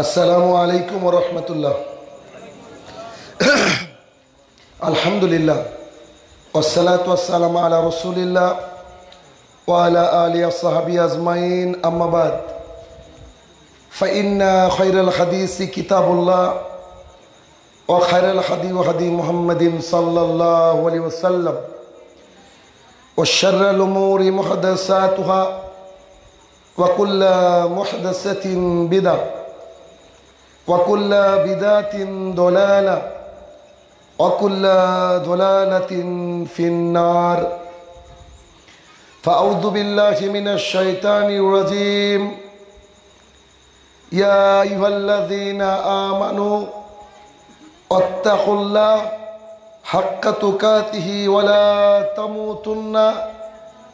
السلام عليكم ورحمة الله الحمد لله والصلاة والسلام على رسول الله وعلى آله وصحبه أجمعين أما بعد فإن خير الحديث كتاب الله وخير الحديث وحدي محمد صلى الله عليه وسلم وشر الأمور محدثاتها وكل محدثة بدعه وكل بدعة ضلالة وكل ضلالة في النار فأعوذ بالله من الشيطان الرجيم يا أيها الذين آمنوا اتقوا الله حق تقاته ولا تموتن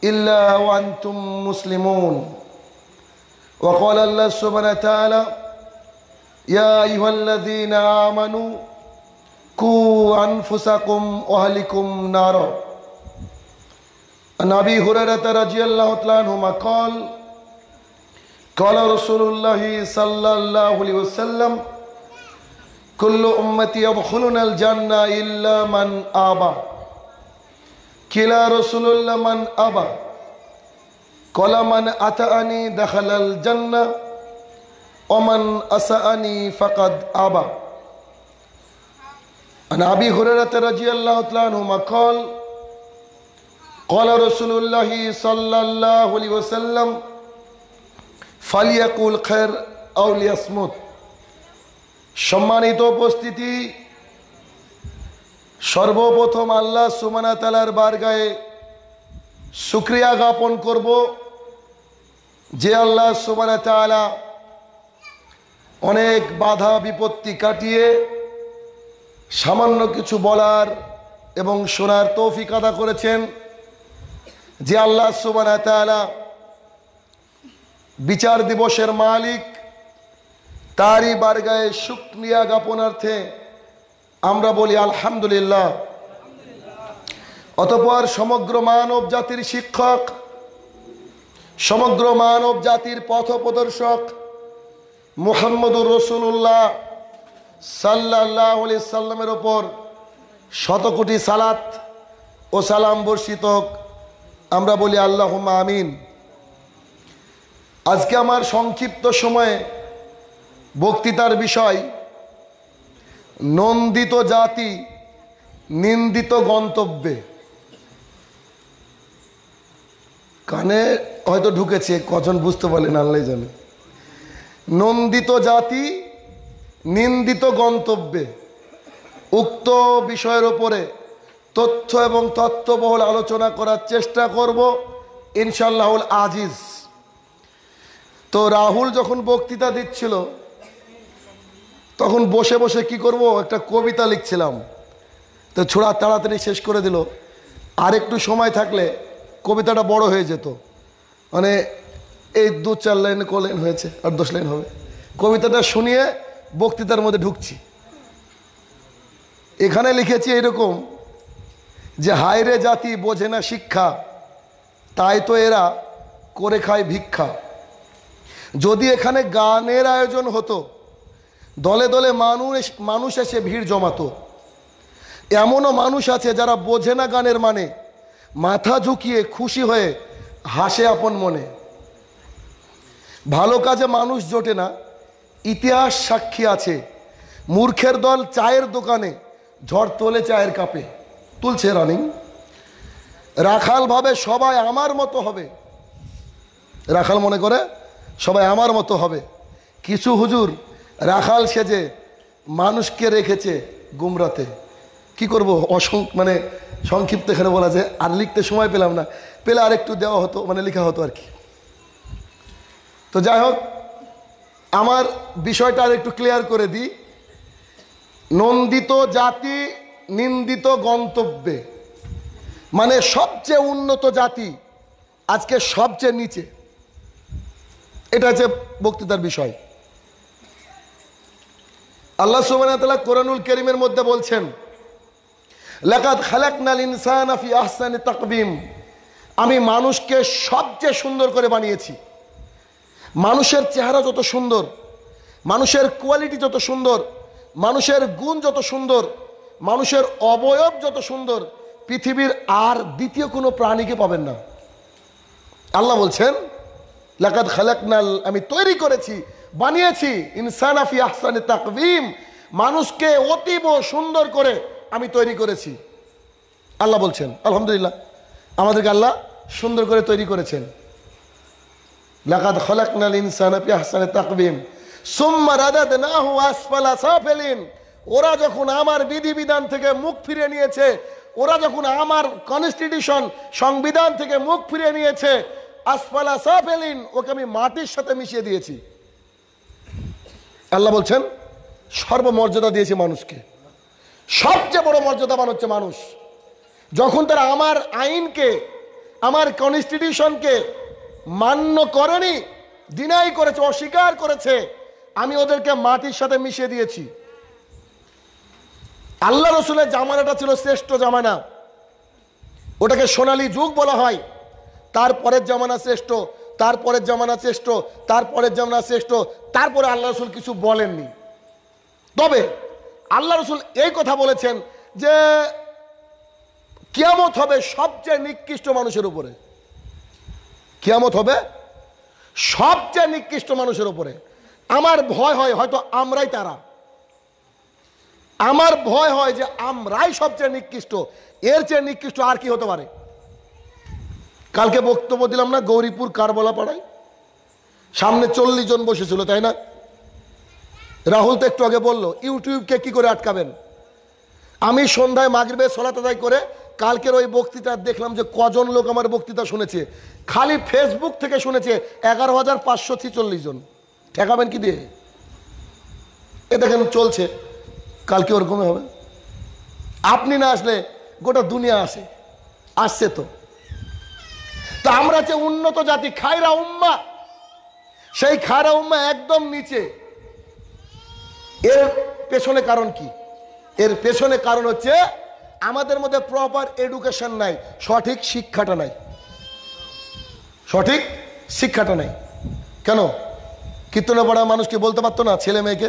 إلا وأنتم مسلمون وقال الله سبحانه وتعالى يا أيها الذين آمنوا قوا أنفسكم وأهلكم نارا عن أبي هريرة رضي الله تعالى عنهما قال قال رسول الله صلى الله عليه وسلم كل أمتي يدخلون الجنة إلا من أبى كلا رسول الله من أبى قال من أتاني دخل الجنة অমান আসানি ফাকাদ আবা عن أبي هريرة আল্লাহ الله تعالى عنهما قال قال رسول الله صلى الله عليه وسلم ফালিয়াকুল খের আউলিয়াসমুদ সম্মানিত উপস্থিতি সর্বপ্রথম আল্লাহ সুমানা তালার বারগায়ে শুক্রিয়া জ্ঞাপন করব যে আল্লাহ সুমানা তালা অনেক বাধা বিপত্তি কাটিয়ে সামান্য কিছু বলার এবং শোনার তৌফিক আদা করেছেন যে আল্লাহ সুবান বিচার দিবসের মালিক তারই বারগায়ে শুক্রিয়া জ্ঞাপনার্থে আমরা বলি আলহামদুলিল্লাহ অতপর সমগ্র মানব জাতির শিক্ষক সমগ্র মানব জাতির পথ প্রদর্শক মোহাম্মদুর রসুল্লাহ সাল্লাহ সাল্লামের ওপর শতকোটি সালাত ও সালাম বর্ষিত আমরা বলি আল্লাহ আমিন আজকে আমার সংক্ষিপ্ত সময়ে বক্তৃতার বিষয় নন্দিত জাতি নিন্দিত গন্তব্যে কানে হয়তো ঢুকেছে কজন বুঝতে পারলেন আল্লাহ জানে নন্দিত জাতি নিন্দিত গন্তব্যে উক্ত বিষয়ের ওপরে তথ্য এবং তত্ত্ববহুল আলোচনা করার চেষ্টা করব ইনশাল্লাহুল আজিজ তো রাহুল যখন বক্তৃতা দিচ্ছিল তখন বসে বসে কি করব একটা কবিতা লিখছিলাম তো ছোড়া তাড়াতাড়ি শেষ করে দিল আর একটু সময় থাকলে কবিতাটা বড় হয়ে যেত মানে এই দু চার লাইন ক লাইন হয়েছে আর দশ লাইন হবে কবিতাটা শুনিয়ে বক্তৃতার মধ্যে ঢুকছি এখানে লিখেছি এরকম যে হায়রে জাতি বোঝে না শিক্ষা তাই তো এরা করে খায় ভিক্ষা যদি এখানে গানের আয়োজন হতো দলে দলে মানুষ মানুষ এসে ভিড় জমাতো এমনও মানুষ আছে যারা বোঝে না গানের মানে মাথা ঝুঁকিয়ে খুশি হয়ে হাসে আপন মনে ভালো কাজে মানুষ জোটে না ইতিহাস সাক্ষী আছে মূর্খের দল চায়ের দোকানে ঝড় তোলে চায়ের কাপে তুলছে রানিং রাখাল ভাবে সবাই আমার মতো হবে রাখাল মনে করে সবাই আমার মতো হবে কিছু হুজুর রাখাল সেজে মানুষকে রেখেছে গুমরাতে কি করব অসং মানে সংক্ষিপ্ত এখানে বলা যায় আর লিখতে সময় পেলাম না পেলে আর একটু দেওয়া হতো মানে লেখা হতো আর কি তো যাই হোক আমার বিষয়টা আর একটু ক্লিয়ার করে দিই নন্দিত জাতি নিন্দিত গন্তব্যে মানে সবচেয়ে উন্নত জাতি আজকে সবচেয়ে নিচে এটা হচ্ছে বক্তৃতার বিষয় আল্লাহ সুবাহ কোরআনুল করিমের মধ্যে বলছেন লেখাত নাল ইনসান আফি আহসান তকবিম আমি মানুষকে সবচেয়ে সুন্দর করে বানিয়েছি মানুষের চেহারা যত সুন্দর মানুষের কোয়ালিটি যত সুন্দর মানুষের গুণ যত সুন্দর মানুষের অবয়ব যত সুন্দর পৃথিবীর আর দ্বিতীয় কোনো প্রাণীকে পাবেন না আল্লাহ বলছেন লাকাত খালাকাল আমি তৈরি করেছি বানিয়েছি ইনসান আফি আহসানে তাকবিম মানুষকে অতীব সুন্দর করে আমি তৈরি করেছি আল্লাহ বলছেন আলহামদুলিল্লাহ আমাদেরকে আল্লাহ সুন্দর করে তৈরি করেছেন লাকাদ খলাকনাল ইনসানা ফি আহসানি তাকবিম সুম্মা রাদাদনাহু আসফালা ফেলিন ওরা যখন আমার বিধিবিধান থেকে মুখ ফিরে নিয়েছে ওরা যখন আমার কনস্টিটিউশন সংবিধান থেকে মুখ ফিরে নিয়েছে আসফালা ফেলিন ওকে আমি মাটির সাথে মিশিয়ে দিয়েছি আল্লাহ বলছেন সর্বমর্যাদা দিয়েছি মানুষকে সবচেয়ে বড় মর্যাদাবান হচ্ছে মানুষ যখন তারা আমার আইনকে আমার কনস্টিটিউশনকে মান্য করেনি ডিনাই করেছে অস্বীকার করেছে আমি ওদেরকে মাটির সাথে মিশিয়ে দিয়েছি আল্লাহ রসুলের জামানাটা ছিল শ্রেষ্ঠ জামানা ওটাকে সোনালী যুগ বলা হয় তারপরের জামানা শ্রেষ্ঠ তারপরের জামানা শ্রেষ্ঠ তারপরের জামানা শ্রেষ্ঠ তারপরে আল্লাহ রসুল কিছু বলেননি তবে আল্লাহ রসুল এই কথা বলেছেন যে কেমত হবে সবচেয়ে নিকৃষ্ট মানুষের উপরে কিয়ামত হবে সবচেয়ে নিকৃষ্ট মানুষের ওপরে আমার ভয় হয় হয়তো আমরাই তারা আমার ভয় হয় যে আমরাই সবচেয়ে নিকৃষ্ট এর চেয়ে নিকৃষ্ট আর কি হতে পারে কালকে বক্তব্য দিলাম না গৌরীপুর কারবলা পাড়ায় সামনে চল্লিশ জন বসেছিল তাই না রাহুল তো একটু আগে বললো ইউটিউবকে কি করে আটকাবেন আমি সন্ধ্যায় মাগরিবে সলাতাদাই করে কালকের ওই বক্তৃতা দেখলাম যে কজন লোক আমার বক্তৃতা শুনেছে খালি ফেসবুক থেকে শুনেছে এগারো হাজার পাঁচশো ছিচল্লিশ জন ঠেকাবেন কি দিয়ে এ দেখেন চলছে কালকে ওরকমই হবে আপনি না আসলে গোটা দুনিয়া আসে আসছে তো তো আমরা যে উন্নত জাতি খায়রা উম্মা সেই খায়রা উম্মা একদম নিচে এর পেছনে কারণ কি এর পেছনে কারণ হচ্ছে আমাদের মধ্যে প্রপার এডুকেশন নাই সঠিক শিক্ষাটা নাই সঠিক শিক্ষাটা নাই কেন কীর্তনে পড়া মানুষকে বলতে পারতো না ছেলে মেয়েকে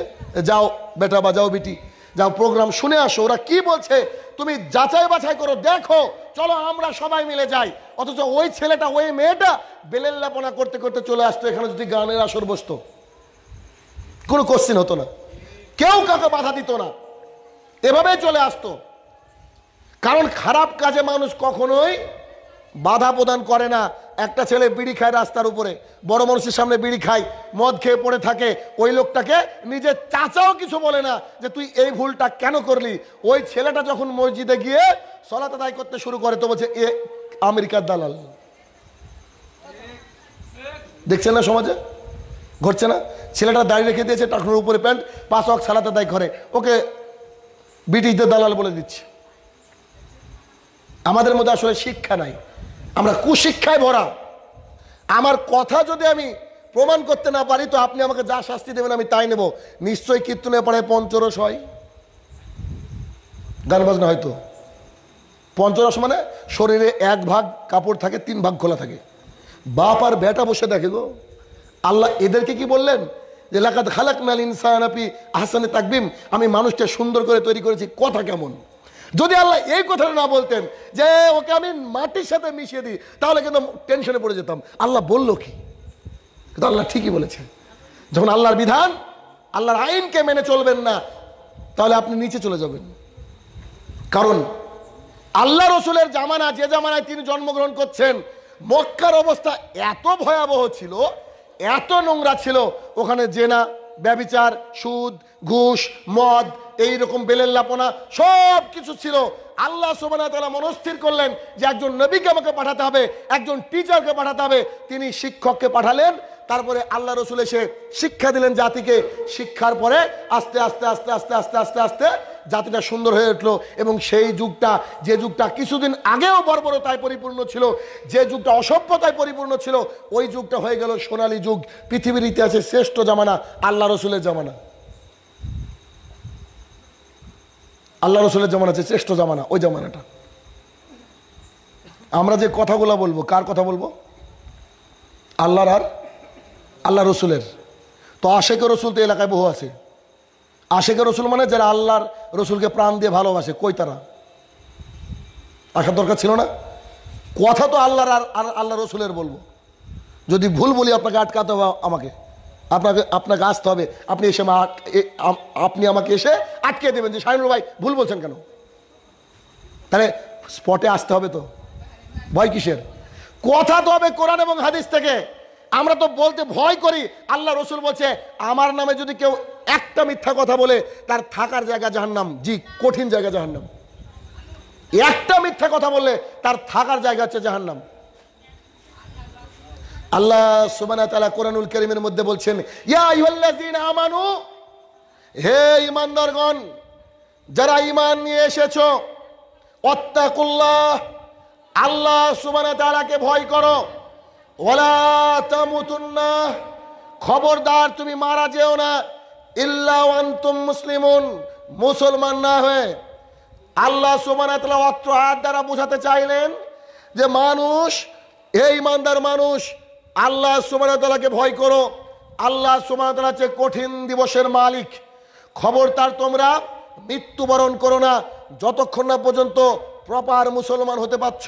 যাও বেটা বা যাও বেটি যাও প্রোগ্রাম শুনে আসো ওরা কি বলছে তুমি যাচাই বাছাই করো দেখো চলো আমরা সবাই মিলে যাই অথচ ওই ছেলেটা ওই মেয়েটা বেলেল্লাপনা করতে করতে চলে আসতো এখানে যদি গানের আসর বসতো কোনো কোশ্চিন হতো না কেউ কাউকে বাধা দিত না এভাবেই চলে আসতো কারণ খারাপ কাজে মানুষ কখনোই বাধা প্রদান করে না একটা ছেলে বিড়ি খায় রাস্তার উপরে বড় মানুষের সামনে বিড়ি খায় মদ খেয়ে পড়ে থাকে ওই লোকটাকে নিজের চাচাও কিছু বলে না যে তুই এই ভুলটা কেন করলি ওই ছেলেটা যখন মসজিদে গিয়ে সলাতে দায় করতে শুরু করে তো বলছে এ আমেরিকার দালাল দেখছেন না সমাজে ঘটছে না ছেলেটা দাঁড়িয়ে রেখে দিয়েছে টাকুর উপরে প্যান্ট পাঁচ অক সালাতে দায় করে ওকে ব্রিটিশদের দালাল বলে দিচ্ছে আমাদের মধ্যে আসলে শিক্ষা নাই আমরা কুশিক্ষায় ভরা আমার কথা যদি আমি প্রমাণ করতে না পারি তো আপনি আমাকে যা শাস্তি দেবেন আমি তাই নেব নিশ্চয়ই কীর্তনের পরে পঞ্চরস হয় গান বাজনা হয়তো পঞ্চরস মানে শরীরে এক ভাগ কাপড় থাকে তিন ভাগ খোলা থাকে বাপ আর বেটা বসে দেখে গো আল্লাহ এদেরকে কি বললেন যে লাকাত খালাক নাল ইনসান আপি আহসানে তাকবিম আমি মানুষটা সুন্দর করে তৈরি করেছি কথা কেমন যদি আল্লাহ এই কথাটা না বলতেন যে ওকে আমি মাটির সাথে মিশিয়ে দিই তাহলে কিন্তু টেনশনে পড়ে যেতাম আল্লাহ বলল কি কিন্তু আল্লাহ ঠিকই বলেছেন যখন আল্লাহর বিধান আল্লাহর আইনকে মেনে চলবেন না তাহলে আপনি নিচে চলে যাবেন কারণ আল্লাহ রসুলের জামানা যে জামানায় তিনি জন্মগ্রহণ করছেন মক্কার অবস্থা এত ভয়াবহ ছিল এত নোংরা ছিল ওখানে জেনা ব্যবিচার সুদ ঘুষ মদ এই রকম বেলের লাপনা সব কিছু ছিল আল্লাহ সোমানা তারা মনস্থির করলেন যে একজন নবীকে আমাকে পাঠাতে হবে একজন টিচারকে পাঠাতে হবে তিনি শিক্ষককে পাঠালেন তারপরে আল্লাহ রসুল এসে শিক্ষা দিলেন জাতিকে শিক্ষার পরে আস্তে আস্তে আস্তে আস্তে আস্তে আস্তে আস্তে জাতিটা সুন্দর হয়ে উঠলো এবং সেই যুগটা যে যুগটা কিছুদিন আগেও বর্বরতায় পরিপূর্ণ ছিল যে যুগটা অসভ্যতায় পরিপূর্ণ ছিল ওই যুগটা হয়ে গেল সোনালী যুগ পৃথিবীর ইতিহাসে শ্রেষ্ঠ জামানা আল্লাহ রসুলের জামানা আল্লাহ রসুলের জামানা আছে শ্রেষ্ঠ জামানা ওই জামানাটা আমরা যে কথাগুলো বলবো কার কথা বলবো আল্লাহর আর আল্লাহ রসুলের তো আশেখ রসুল তো এলাকায় বহু আছে আশেখ রসুল মানে যারা আল্লাহর রসুলকে প্রাণ দিয়ে ভালোবাসে কই তারা আসার দরকার ছিল না কথা তো আল্লাহর আর আল্লাহ রসুলের বলবো যদি ভুল বলি আপনাকে আটকাতে হবে আমাকে আপনাকে আপনাকে আসতে হবে আপনি এসে আপনি আমাকে এসে আটকে দেবেন যে শাহিনুর ভাই ভুল বলছেন কেন তাহলে স্পটে আসতে হবে তো ভয় কিসের কথা তো হবে কোরআন এবং হাদিস থেকে আমরা তো বলতে ভয় করি আল্লাহ রসুল বলছে আমার নামে যদি কেউ একটা মিথ্যা কথা বলে তার থাকার জায়গা জাহান্নাম জি কঠিন জায়গা জাহান্নাম একটা মিথ্যা কথা বললে তার থাকার জায়গা হচ্ছে জাহান্নাম আল্লাহ সুবানা তালা কোরআনুল করিমের মধ্যে বলছেন আমানু হে ইমানদারগণ যারা ইমান নিয়ে এসেছ অত্তাকুল্লাহ আল্লাহ সুবানা তালাকে ভয় করো ওলা তামুতুন্না খবরদার তুমি মারা যেও না ইল্লা আন্তুম মুসলিমুন মুসলমান না হয়ে আল্লাহ সুবানা তালা অত্র হাত দ্বারা বোঝাতে চাইলেন যে মানুষ হে ইমানদার মানুষ আল্লাহ সুবাহতালাকে ভয় করো আল্লাহ সুবাহতালা হচ্ছে কঠিন দিবসের মালিক খবর তার তোমরা মৃত্যুবরণ করো না যতক্ষণ না পর্যন্ত প্রপার মুসলমান হতে পারছ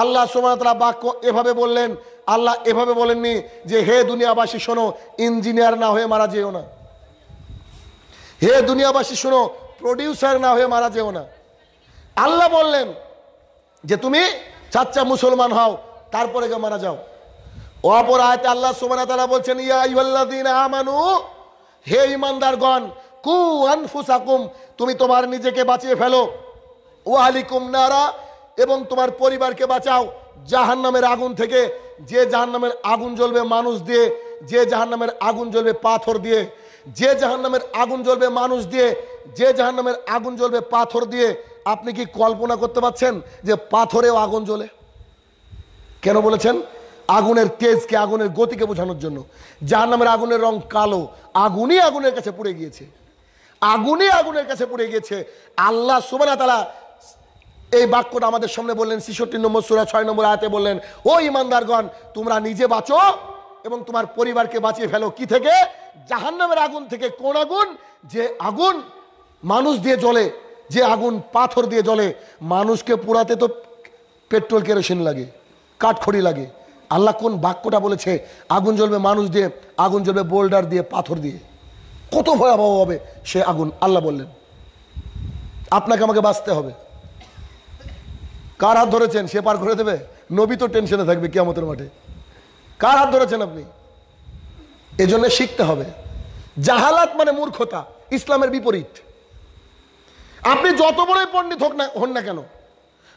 আল্লাহ সুবাহতালা বাক্য এভাবে বললেন আল্লাহ এভাবে বলেননি যে হে দুনিয়াবাসী শোনো ইঞ্জিনিয়ার না হয়ে মারা যেও না হে দুনিয়াবাসী শোনো প্রডিউসার না হয়ে মারা যেও না আল্লাহ বললেন যে তুমি চাচ্চা মুসলমান হও তারপরে গিয়ে মারা যাও অপর আয়তে আল্লাহ সুবহানাহু তারা বলছেন ইয়া আইয়ুহাল্লাযীনা আমানু হে ইমানদারগণ কু আনফুসাকুম তুমি তোমার নিজেকে বাঁচিয়ে ফেলো ওয়ালিকুম নারা এবং তোমার পরিবারকে বাঁচাও জাহান্নামের আগুন থেকে যে জাহান্নামের আগুন জ্বলবে মানুষ দিয়ে যে জাহান্নামের আগুন জ্বলবে পাথর দিয়ে যে জাহান্নামের আগুন জ্বলবে মানুষ দিয়ে যে জাহান্নামের আগুন জ্বলবে পাথর দিয়ে আপনি কি কল্পনা করতে পারছেন যে পাথরেও আগুন জ্বলে কেন বলেছেন আগুনের তেজকে আগুনের গতিকে বোঝানোর জন্য যার নামের আগুনের রং কালো আগুনই আগুনের কাছে পুড়ে গিয়েছে আগুনই আগুনের কাছে পুড়ে গিয়েছে আল্লাহ সুবানা তারা এই বাক্যটা আমাদের সামনে বললেন ছিষট্টি নম্বর সুরা ছয় নম্বর আয়াতে বললেন ও ইমানদারগণ তোমরা নিজে বাঁচো এবং তোমার পরিবারকে বাঁচিয়ে ফেলো কি থেকে জাহান নামের আগুন থেকে কোন আগুন যে আগুন মানুষ দিয়ে জ্বলে যে আগুন পাথর দিয়ে জ্বলে মানুষকে পোড়াতে তো পেট্রোল কেরোসিন লাগে কাঠখড়ি লাগে আল্লাহ কোন বাক্যটা বলেছে আগুন জ্বলবে মানুষ দিয়ে আগুন জ্বলবে বোল্ডার দিয়ে পাথর দিয়ে কত ভয়াবহ হবে সে আগুন আল্লাহ বললেন আপনাকে আমাকে বাঁচতে হবে কার হাত ধরেছেন সে পার করে দেবে নবী তো টেনশনে থাকবে কিয়ামতের মাঠে কার হাত ধরেছেন আপনি এজন্য শিখতে হবে জাহালাত মানে মূর্খতা ইসলামের বিপরীত আপনি যত বড়ই পণ্ডিত হোক না হন না কেন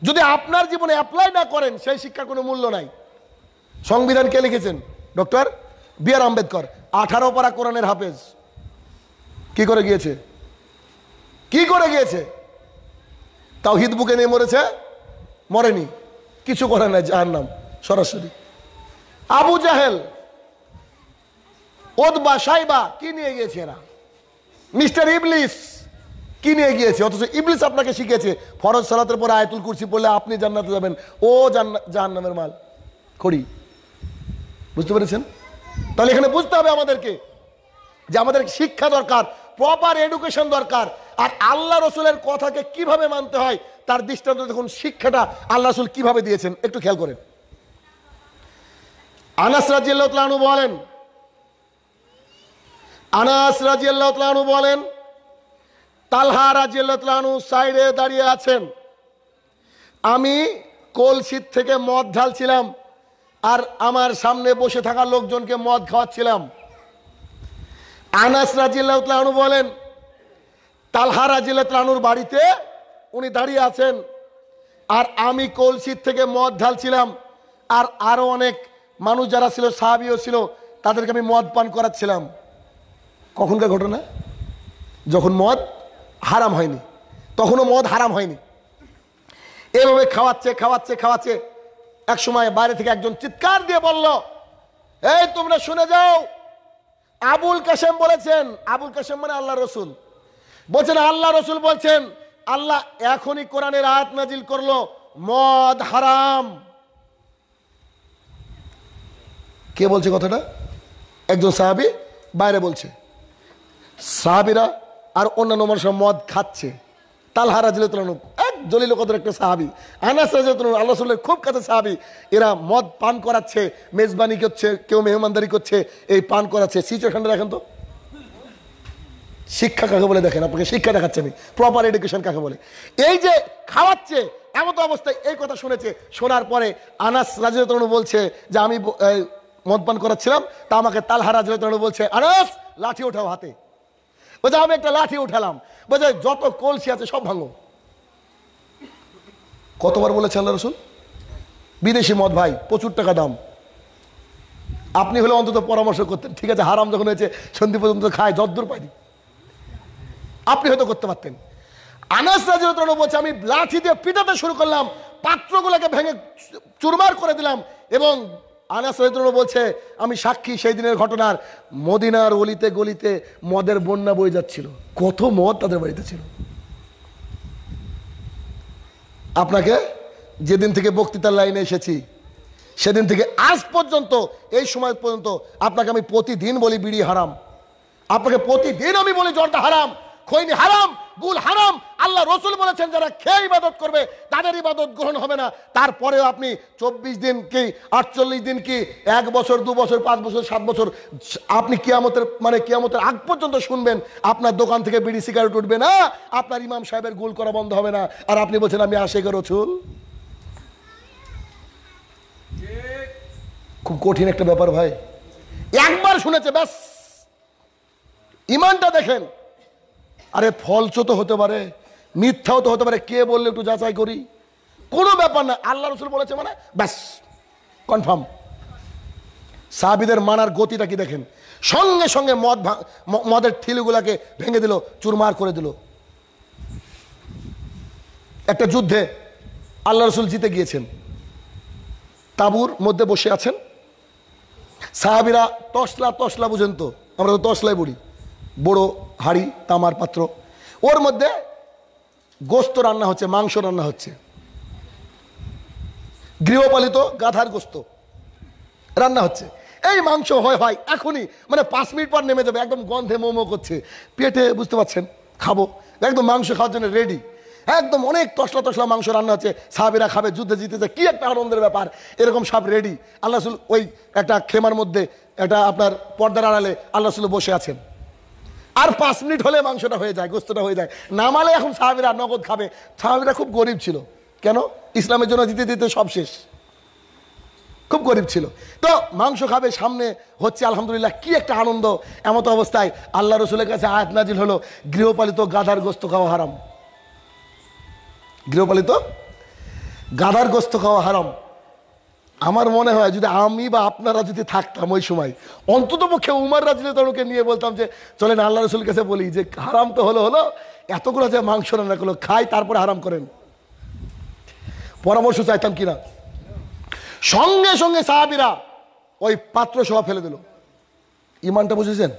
যদি আপনার জীবনে অ্যাপ্লাই না করেন সেই শিক্ষার কোনো মূল্য নাই সংবিধান কে লিখেছেন ডক্টর বি আর আম্বেদকর আঠারো পারা কোরআনের হাফেজ কি করে গিয়েছে কি করে গিয়েছে তাও হিত বুকে নিয়ে মরেছে মরেনি কিছু করে নাই যাহার নাম সরাসরি আবু জাহেল ওদবা সাইবা কি নিয়ে গিয়েছে এরা মিস্টার ইবলিস কি নিয়ে গিয়েছে অথচ ইবলিস আপনাকে শিখেছে ফরজ সালাতের পরে আয়তুল কুরসি পড়লে আপনি জান্নাতে যাবেন ও জাহান্নামের মাল খড়ি বুঝতে পেরেছেন তাহলে এখানে বুঝতে হবে আমাদেরকে যে আমাদের শিক্ষা দরকার প্রপার এডুকেশন দরকার আর আল্লাহ রসুলের কথাকে কিভাবে মানতে হয় তার দৃষ্টান্ত দেখুন শিক্ষাটা আল্লাহ রসুল কিভাবে দিয়েছেন একটু খেয়াল করেন আনাস রাজিয়ালু বলেন আনাস রাজিয়ালু বলেন তালহা রাজিয়ালু সাইডে দাঁড়িয়ে আছেন আমি কলসির থেকে মদ ঢালছিলাম আর আমার সামনে বসে থাকা লোকজনকে মদ খাওয়াচ্ছিলাম আনাস রাজিল্লাহ ত্রাণু বলেন তালহা রাজিল্লা ত্রাণুর বাড়িতে উনি দাঁড়িয়ে আছেন আর আমি কলসির থেকে মদ ঢালছিলাম আর আরও অনেক মানুষ যারা ছিল সাহাবিও ছিল তাদেরকে আমি মদ পান করাচ্ছিলাম কখনকার ঘটনা যখন মদ হারাম হয়নি তখনও মদ হারাম হয়নি এভাবে খাওয়াচ্ছে খাওয়াচ্ছে খাওয়াচ্ছে এক সময় বাইরে থেকে একজন চিৎকার দিয়ে বলল এই তোমরা শুনে যাও আবুল কাসেম বলেছেন আবুল কাসেম মানে আল্লাহ রসুল বলছেন আল্লাহ রসুল বলছেন আল্লাহ এখনই কোরআনের আয়াত নাজিল করলো মদ হারাম কে বলছে কথাটা একজন সাহাবি বাইরে বলছে সাহাবিরা আর অন্যান্য মানুষের মদ খাচ্ছে তালহা রাজিলতুল্লাহ এক জলিল কদর একটা সাহাবি আনাস রাজিলতুল্লাহ আল্লাহ রসুলের খুব কাছে সাহাবি এরা মদ পান করাচ্ছে মেজবানি করছে কেউ মেহমানদারি করছে এই পান করাচ্ছে সিচুয়েশনটা দেখেন তো শিক্ষা কাকে বলে দেখেন আপনাকে শিক্ষা দেখাচ্ছে আমি প্রপার এডুকেশন কাকে বলে এই যে খাওয়াচ্ছে এমন অবস্থায় এই কথা শুনেছে শোনার পরে আনাস রাজিলতুল্লাহ বলছে যে আমি মদ পান করাচ্ছিলাম তা আমাকে তালহা রাজিলতুল্লাহ বলছে আনাস লাঠি ওঠাও হাতে বলছে আমি একটা লাঠি উঠালাম বোঝায় যত কলসি আছে সব ভাঙো কতবার বলেছে আল্লাহ রসুল বিদেশি মদ ভাই প্রচুর টাকা দাম আপনি হলে অন্তত পরামর্শ করতেন ঠিক আছে হারাম যখন হয়েছে সন্ধি পর্যন্ত খায় যদ্দুর পাইনি আপনি হয়তো করতে পারতেন আনাস রাজিরতন বলছে আমি লাঠি দিয়ে পিটাতে শুরু করলাম পাত্রগুলোকে ভেঙে চুরমার করে দিলাম এবং আনাস বলছে আমি সাক্ষী সেই দিনের ঘটনার মদিনার অলিতে গলিতে মদের বন্যা বয়ে যাচ্ছিল কত মদ তাদের বাড়িতে ছিল আপনাকে যেদিন থেকে বক্তৃতার লাইনে এসেছি সেদিন থেকে আজ পর্যন্ত এই সময় পর্যন্ত আপনাকে আমি প্রতিদিন বলি বিড়ি হারাম আপনাকে প্রতিদিন আমি বলি জলটা হারাম খৈনি হারাম গুল হারাম আল্লাহ রসুল বলেছেন যারা খেয়ে ইবাদত করবে তাদের ইবাদত গ্রহণ হবে না তারপরেও আপনি চব্বিশ দিন কি আটচল্লিশ দিন কি এক বছর দু বছর পাঁচ বছর সাত বছর আপনি কিয়ামতের মানে কিয়ামতের আগ পর্যন্ত শুনবেন আপনার দোকান থেকে বিড়ি সিগারেট উঠবে না আপনার ইমাম সাহেবের গুল করা বন্ধ হবে না আর আপনি বলছেন আমি আশেখের রসুল খুব কঠিন একটা ব্যাপার ভাই একবার শুনেছে ব্যাস ইমানটা দেখেন আরে ফলসও তো হতে পারে মিথ্যাও তো হতে পারে কে বললে একটু যাচাই করি কোনো ব্যাপার না আল্লাহ রসুল বলেছে মানে ব্যাস কনফার্ম সাহাবিদের মানার গতিটা কি দেখেন সঙ্গে সঙ্গে মদ মদের ঠিলগুলাকে ভেঙে দিল চুরমার করে দিল একটা যুদ্ধে আল্লাহ রসুল জিতে গিয়েছেন তাবুর মধ্যে বসে আছেন সাহাবিরা তসলা তসলা বুঝেন তো আমরা তো তসলাই বলি বড় হাড়ি তামার পাত্র ওর মধ্যে গোস্ত রান্না হচ্ছে মাংস রান্না হচ্ছে গৃহপালিত গাধার গোস্ত রান্না হচ্ছে এই মাংস হয় হয় এখনই মানে পাঁচ মিনিট পর নেমে যাবে একদম গন্ধে মোমো করছে পেটে বুঝতে পারছেন খাবো একদম মাংস খাওয়ার জন্য রেডি একদম অনেক তসলা তসলা মাংস রান্না হচ্ছে সাহাবিরা খাবে যুদ্ধে জিতেছে কি একটা আনন্দের ব্যাপার এরকম সব রেডি আল্লাহ ওই একটা খেমার মধ্যে একটা আপনার পর্দার আড়ালে আল্লাহ বসে আছেন আর পাঁচ মিনিট হলে মাংসটা হয়ে যায় গোস্তটা হয়ে যায় নামালে এখন সাহাবিরা নগদ খাবে সাহাবিরা খুব গরিব ছিল কেন ইসলামের জন্য দিতে দিতে সব শেষ খুব গরিব ছিল তো মাংস খাবে সামনে হচ্ছে আলহামদুলিল্লাহ কি একটা আনন্দ এমত অবস্থায় আল্লাহ রসুলের কাছে আয়াত নাজিল হলো গৃহপালিত গাধার গোস্ত খাওয়া হারাম গৃহপালিত গাধার গোস্ত খাওয়া হারাম আমার মনে হয় যদি আমি বা আপনারা যদি থাকতাম ওই সময় অন্তত পক্ষে উমার রাজিনেতাকে নিয়ে বলতাম যে চলেন আল্লাহ রসুল কাছে বলি যে হারাম তো হলো হলো এতগুলো যে মাংস রান্না করলো খাই তারপরে হারাম করেন পরামর্শ চাইতাম কিনা সঙ্গে সঙ্গে সাহাবিরা ওই পাত্র সহ ফেলে দিল ইমানটা বুঝেছেন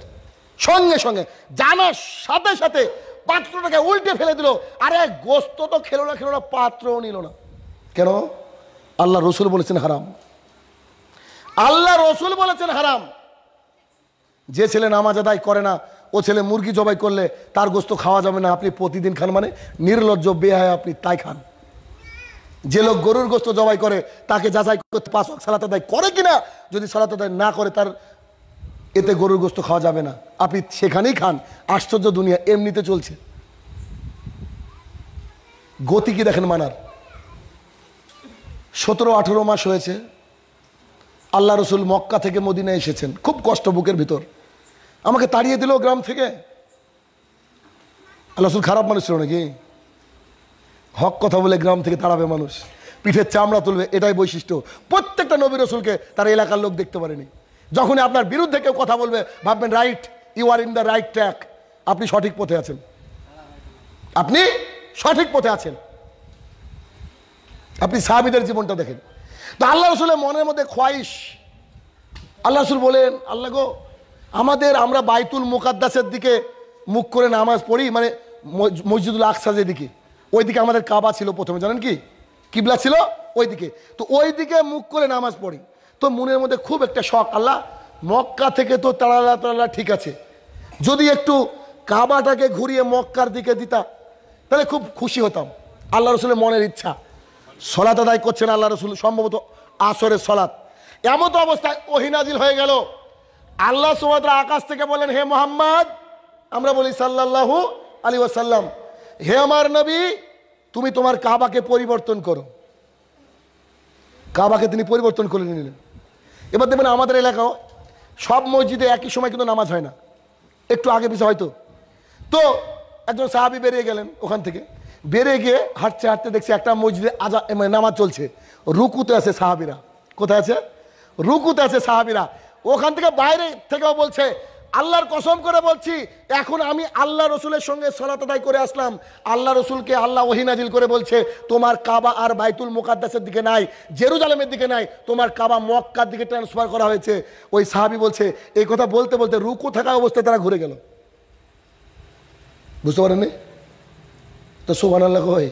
সঙ্গে সঙ্গে জানার সাথে সাথে পাত্রটাকে উল্টে ফেলে দিল আরে গোস্ত তো খেলো না খেলো না পাত্রও নিল না কেন আল্লাহ রসুল বলেছেন হারাম আল্লাহ রসুল বলেছেন হারাম যে ছেলে নামাজ আদায় করে না ও ছেলে মুরগি জবাই করলে তার গোস্ত খাওয়া যাবে না আপনি প্রতিদিন খান মানে নির্লজ্জ বেহায় আপনি তাই খান যে লোক গরুর গোস্ত জবাই করে তাকে যাচাই করতে পাঁচ অক সালাত করে কিনা যদি সালাতে দেয় না করে তার এতে গরুর গোস্ত খাওয়া যাবে না আপনি সেখানেই খান আশ্চর্য দুনিয়া এমনিতে চলছে গতি কি দেখেন মানার সতেরো আঠেরো মাস হয়েছে আল্লাহ রসুল মক্কা থেকে মদিনা এসেছেন খুব কষ্ট বুকের ভিতর আমাকে তাড়িয়ে দিল গ্রাম থেকে আল্লাহ রসুল খারাপ মানুষ ছিল নাকি হক কথা বলে গ্রাম থেকে তাড়াবে মানুষ পিঠের চামড়া তুলবে এটাই বৈশিষ্ট্য প্রত্যেকটা নবী রসুলকে তার এলাকার লোক দেখতে পারেনি যখনই আপনার বিরুদ্ধে কেউ কথা বলবে ভাববেন right you are in the right track আপনি সঠিক পথে আছেন আপনি সঠিক পথে আছেন আপনি সাহাবিদের জীবনটা দেখেন তো আল্লাহ রসুলের মনের মধ্যে খোয়াইশ আল্লাহ রসুল বলেন আল্লাহ গো আমাদের আমরা বাইতুল মুকাদ্দাসের দিকে মুখ করে নামাজ পড়ি মানে মসজিদুল আকসা যেদিকে ওইদিকে আমাদের কাবা ছিল প্রথমে জানেন কি কিবলা ছিল ওই দিকে তো ওই দিকে মুখ করে নামাজ পড়ি তো মনের মধ্যে খুব একটা শখ আল্লাহ মক্কা থেকে তো তাড়ালা তাড়ালা ঠিক আছে যদি একটু কাবাটাকে ঘুরিয়ে মক্কার দিকে দিতা তাহলে খুব খুশি হতাম আল্লাহ রসুলের মনের ইচ্ছা সলাত আদায় করছেন আল্লাহ রসুল সম্ভবত আসরের সলাত এমন অবস্থায় ওহিনাজিল হয়ে গেল আল্লাহ সুমাত্রা আকাশ থেকে বলেন হে মোহাম্মদ আমরা বলি সাল্লাহু আলী ওয়াসাল্লাম হে আমার নবী তুমি তোমার কাবাকে পরিবর্তন করো কাবাকে তিনি পরিবর্তন করে নিলেন এবার দেখবেন আমাদের এলাকাও সব মসজিদে একই সময় কিন্তু নামাজ হয় না একটু আগে পিছিয়ে হয়তো তো একজন সাহাবি বেরিয়ে গেলেন ওখান থেকে বেড়ে গিয়ে হাঁটছে হাঁটতে দেখছি একটা মসজিদে আজা মানে নামাজ চলছে রুকুতে আছে সাহাবিরা কোথায় আছে রুকুতে আছে সাহাবিরা ওখান থেকে বাইরে থেকেও বলছে আল্লাহর কসম করে বলছি এখন আমি আল্লাহ রসুলের সঙ্গে সলাত আদায় করে আসলাম আল্লাহ রসুলকে আল্লাহ ওহিনাজিল করে বলছে তোমার কাবা আর বাইতুল মোকাদ্দাসের দিকে নাই জেরুজালামের দিকে নাই তোমার কাবা মক্কার দিকে ট্রান্সফার করা হয়েছে ওই সাহাবি বলছে এই কথা বলতে বলতে রুকু থাকা অবস্থায় তারা ঘুরে গেল বুঝতে পারেননি তো সোভান আল্লাহ কয়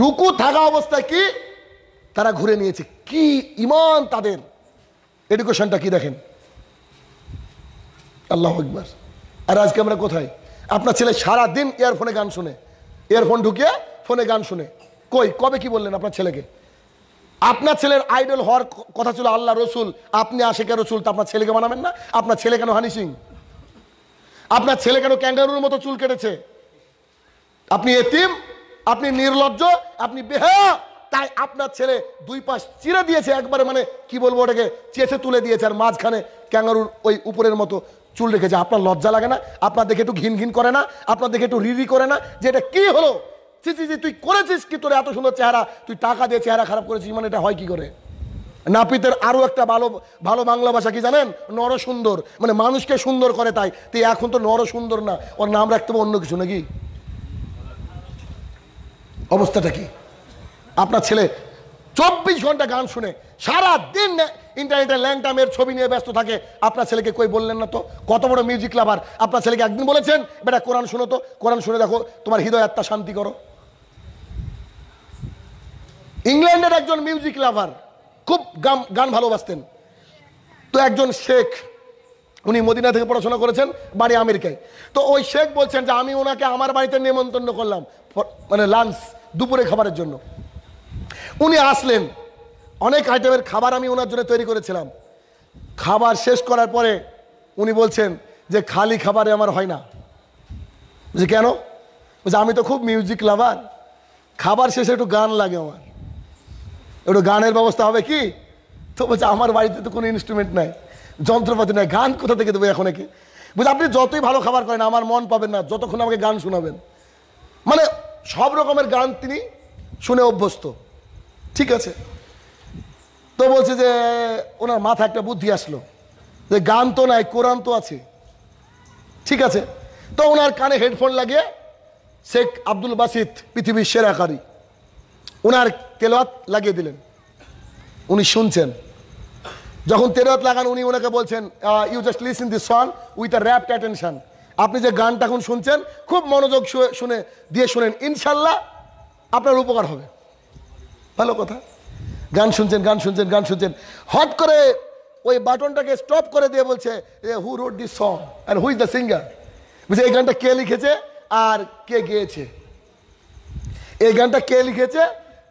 রুকু থাকা অবস্থায় কি তারা ঘুরে নিয়েছে কি ইমান তাদের এডুকেশনটা কি দেখেন আল্লাহ একবার আর আজকে আমরা কোথায় আপনার ছেলে সারা দিন ইয়ারফোনে গান শুনে ইয়ারফোন ঢুকিয়ে ফোনে গান শুনে কই কবে কি বললেন আপনার ছেলেকে আপনার ছেলের আইডল হওয়ার কথা ছিল আল্লাহ রসুল আপনি আসে কে রসুল তো আপনার ছেলেকে বানাবেন না আপনার ছেলে কেন হানি সিং আপনার ছেলে কেন ক্যাঙ্গারুর মতো চুল কেটেছে আপনি এতিম আপনি নির্লজ্জ আপনি বেহা তাই আপনার ছেলে দুই পাশ চিরে দিয়েছে একবারে মানে কি বলবো ওটাকে চেঁচে তুলে দিয়েছে আর মাঝখানে ক্যাঙ্গারুর ওই উপরের মতো চুল রেখেছে আপনার লজ্জা লাগে না আপনার দেখে একটু ঘিন ঘিন করে না আপনার দেখে একটু রিরি করে না যে এটা কী হলো চি চি তুই করেছিস কি তোর এত সুন্দর চেহারা তুই টাকা দিয়ে চেহারা খারাপ করেছিস মানে এটা হয় কি করে নাপিতের আরও একটা ভালো ভালো বাংলা ভাষা কি জানেন নরসুন্দর মানে মানুষকে সুন্দর করে তাই তুই এখন তো নরসুন্দর না ওর নাম রাখতে হবে অন্য কিছু নাকি অবস্থাটা কি আপনার ছেলে চব্বিশ ঘন্টা গান শুনে সারা দিন ইন্টারনেটে ল্যাংটামের ছবি নিয়ে ব্যস্ত থাকে আপনার ছেলেকে কই বললেন না তো কত বড় মিউজিক লাভার আপনার ছেলেকে একদিন বলেছেন বেটা কোরআন শুনো তো কোরআন শুনে দেখো তোমার হৃদয় আত্মা শান্তি করো ইংল্যান্ডের একজন মিউজিক লাভার খুব গান গান ভালোবাসতেন তো একজন শেখ উনি মদিনা থেকে পড়াশোনা করেছেন বাড়ি আমেরিকায় তো ওই শেখ বলছেন যে আমি ওনাকে আমার বাড়িতে নেমন্তন্ন করলাম মানে লাঞ্চ দুপুরে খাবারের জন্য উনি আসলেন অনেক আইটেমের খাবার আমি ওনার জন্য তৈরি করেছিলাম খাবার শেষ করার পরে উনি বলছেন যে খালি খাবারে আমার হয় না বুঝি কেন বলছে আমি তো খুব মিউজিক লাভার খাবার শেষে একটু গান লাগে আমার একটু গানের ব্যবস্থা হবে কি তো বলছে আমার বাড়িতে তো কোনো ইনস্ট্রুমেন্ট নাই যন্ত্রপাতি নাই গান কোথা থেকে দেবো এখন একে বলছে আপনি যতই ভালো খাবার করেন আমার মন পাবেন না যতক্ষণ আমাকে গান শোনাবেন মানে সব রকমের গান তিনি শুনে অভ্যস্ত ঠিক আছে তো বলছে যে ওনার মাথা একটা বুদ্ধি আসলো যে গান তো নাই কোরআন তো আছে ঠিক আছে তো ওনার কানে হেডফোন লাগিয়ে শেখ আব্দুল বাসিদ পৃথিবীর সেরাকারী ওনার তেলওয়াত লাগিয়ে দিলেন উনি শুনছেন যখন তেলওয়াত লাগান উনি ওনাকে বলছেন you just listen this song with a rapt attention আপনি যে গানটা এখন শুনছেন খুব মনোযোগ শুনে দিয়ে শুনেন ইনশাল্লাহ আপনার উপকার হবে ভালো কথা গান শুনছেন গান শুনছেন গান শুনছেন হট করে ওই বাটনটাকে স্টপ করে দিয়ে বলছে who wrote this song and who is the singer বুঝছে এই গানটা কে লিখেছে আর কে গেয়েছে এই গানটা কে লিখেছে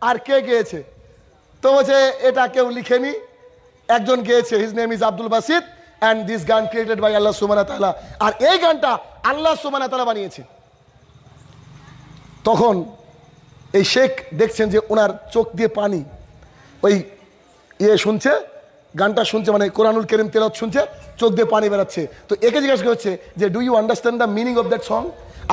আর কে গেয়েছে তো বলছে এটা কেউ লিখেনি একজন গেয়েছে his name is Abdul Basit and this গান ক্রিয়েটেড বাই আল্লাহ সুমানা তালা আর এই গানটা আল্লাহ সুমানা তালা বানিয়েছে তখন এই শেখ দেখছেন যে ওনার চোখ দিয়ে পানি ওই ইয়ে শুনছে গানটা শুনছে মানে কোরআনুল কেরিম তেলত শুনছে চোখ দিয়ে পানি বেড়াচ্ছে তো একে জিজ্ঞাসা করছে যে do you understand the meaning of that song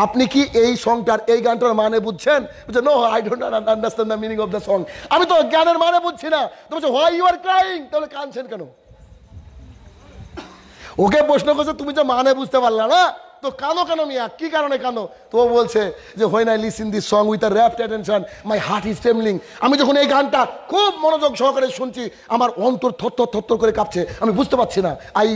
আপনি কি এই সংটার এই গানটার মানে বুঝছেন no I don't understand the meaning of the song আমি তো গানের মানে বুঝছি না তো বলছে হোয়াই ইউ আর ক্রাইং তাহলে কানছেন কেন ওকে প্রশ্ন করছে তুমি যে মানে বুঝতে পারলা না তো কানো কেন মিয়া কি কারণে কানো তো ও বলছে যে when I listen this song with a rapt attention my heart is trembling আমি যখন এই গানটা খুব মনোযোগ সহকারে শুনছি আমার অন্তর থত্তর থত্তর করে কাঁপছে আমি বুঝতে পারছি না I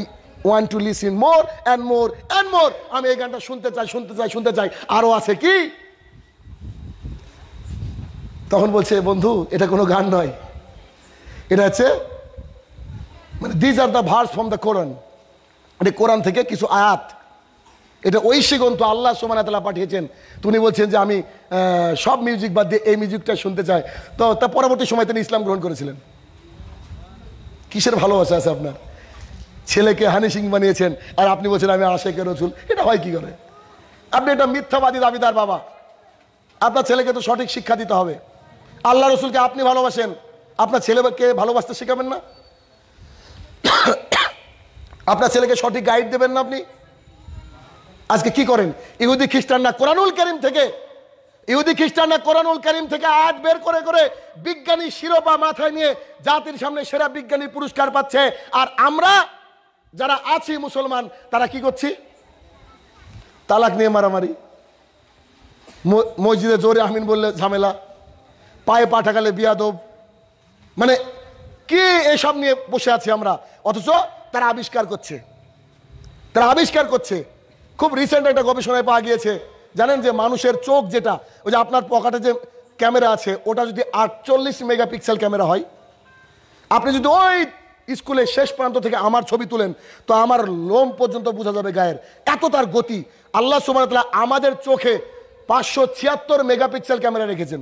want to listen more and more and more আমি এই গানটা শুনতে চাই শুনতে চাই শুনতে চাই আরও আছে কি তখন বলছে বন্ধু এটা কোনো গান নয় এটা হচ্ছে মানে these are the verse from the Quran এটা কোরআন থেকে কিছু আয়াত এটা ঐশী গ্রন্থ আল্লাহ সোমান তালা পাঠিয়েছেন তিনি বলছেন যে আমি সব মিউজিক বাদ দিয়ে এই মিউজিকটা শুনতে চাই তো তা পরবর্তী সময় তিনি ইসলাম গ্রহণ করেছিলেন কিসের ভালোবাসা আছে আপনার ছেলেকে হানি সিং বানিয়েছেন আর আপনি বলছেন আমি আশেকে রসুল এটা হয় কি করে আপনি এটা মিথ্যাবাদী দাবিদার বাবা আপনার ছেলেকে তো সঠিক শিক্ষা দিতে হবে আল্লাহ রসুলকে আপনি ভালোবাসেন আপনার ছেলেকে ভালোবাসতে শেখাবেন না আপনার ছেলেকে সঠিক গাইড দেবেন না আপনি আজকে কি করেন ইহুদি খ্রিস্টানরা কোরআনুল করিম থেকে ইহুদি খ্রিস্টানরা কোরআনুল করিম থেকে আয়াত বের করে করে বিজ্ঞানী শিরোপা মাথায় নিয়ে জাতির সামনে সেরা বিজ্ঞানী পুরস্কার পাচ্ছে আর আমরা যারা আছি মুসলমান তারা কি করছি তালাক নিয়ে মারামারি মসজিদে জোরে আহমিন বললে ঝামেলা পায়ে পা ঠাকালে বিয়াদব মানে কে এসব নিয়ে বসে আছি আমরা অথচ তারা আবিষ্কার করছে তারা আবিষ্কার করছে খুব রিসেন্ট একটা গবেষণায় পাওয়া গিয়েছে জানেন যে মানুষের চোখ যেটা ওই যে আপনার পকেটে যে ক্যামেরা আছে ওটা যদি আটচল্লিশ মেগাপিক্সেল ক্যামেরা হয় আপনি যদি ওই স্কুলে শেষ প্রান্ত থেকে আমার ছবি তুলেন তো আমার লোম পর্যন্ত বোঝা যাবে গায়ের এত তার গতি আল্লাহ সুমানতলা আমাদের চোখে পাঁচশো ছিয়াত্তর মেগাপিক্সেল ক্যামেরা রেখেছেন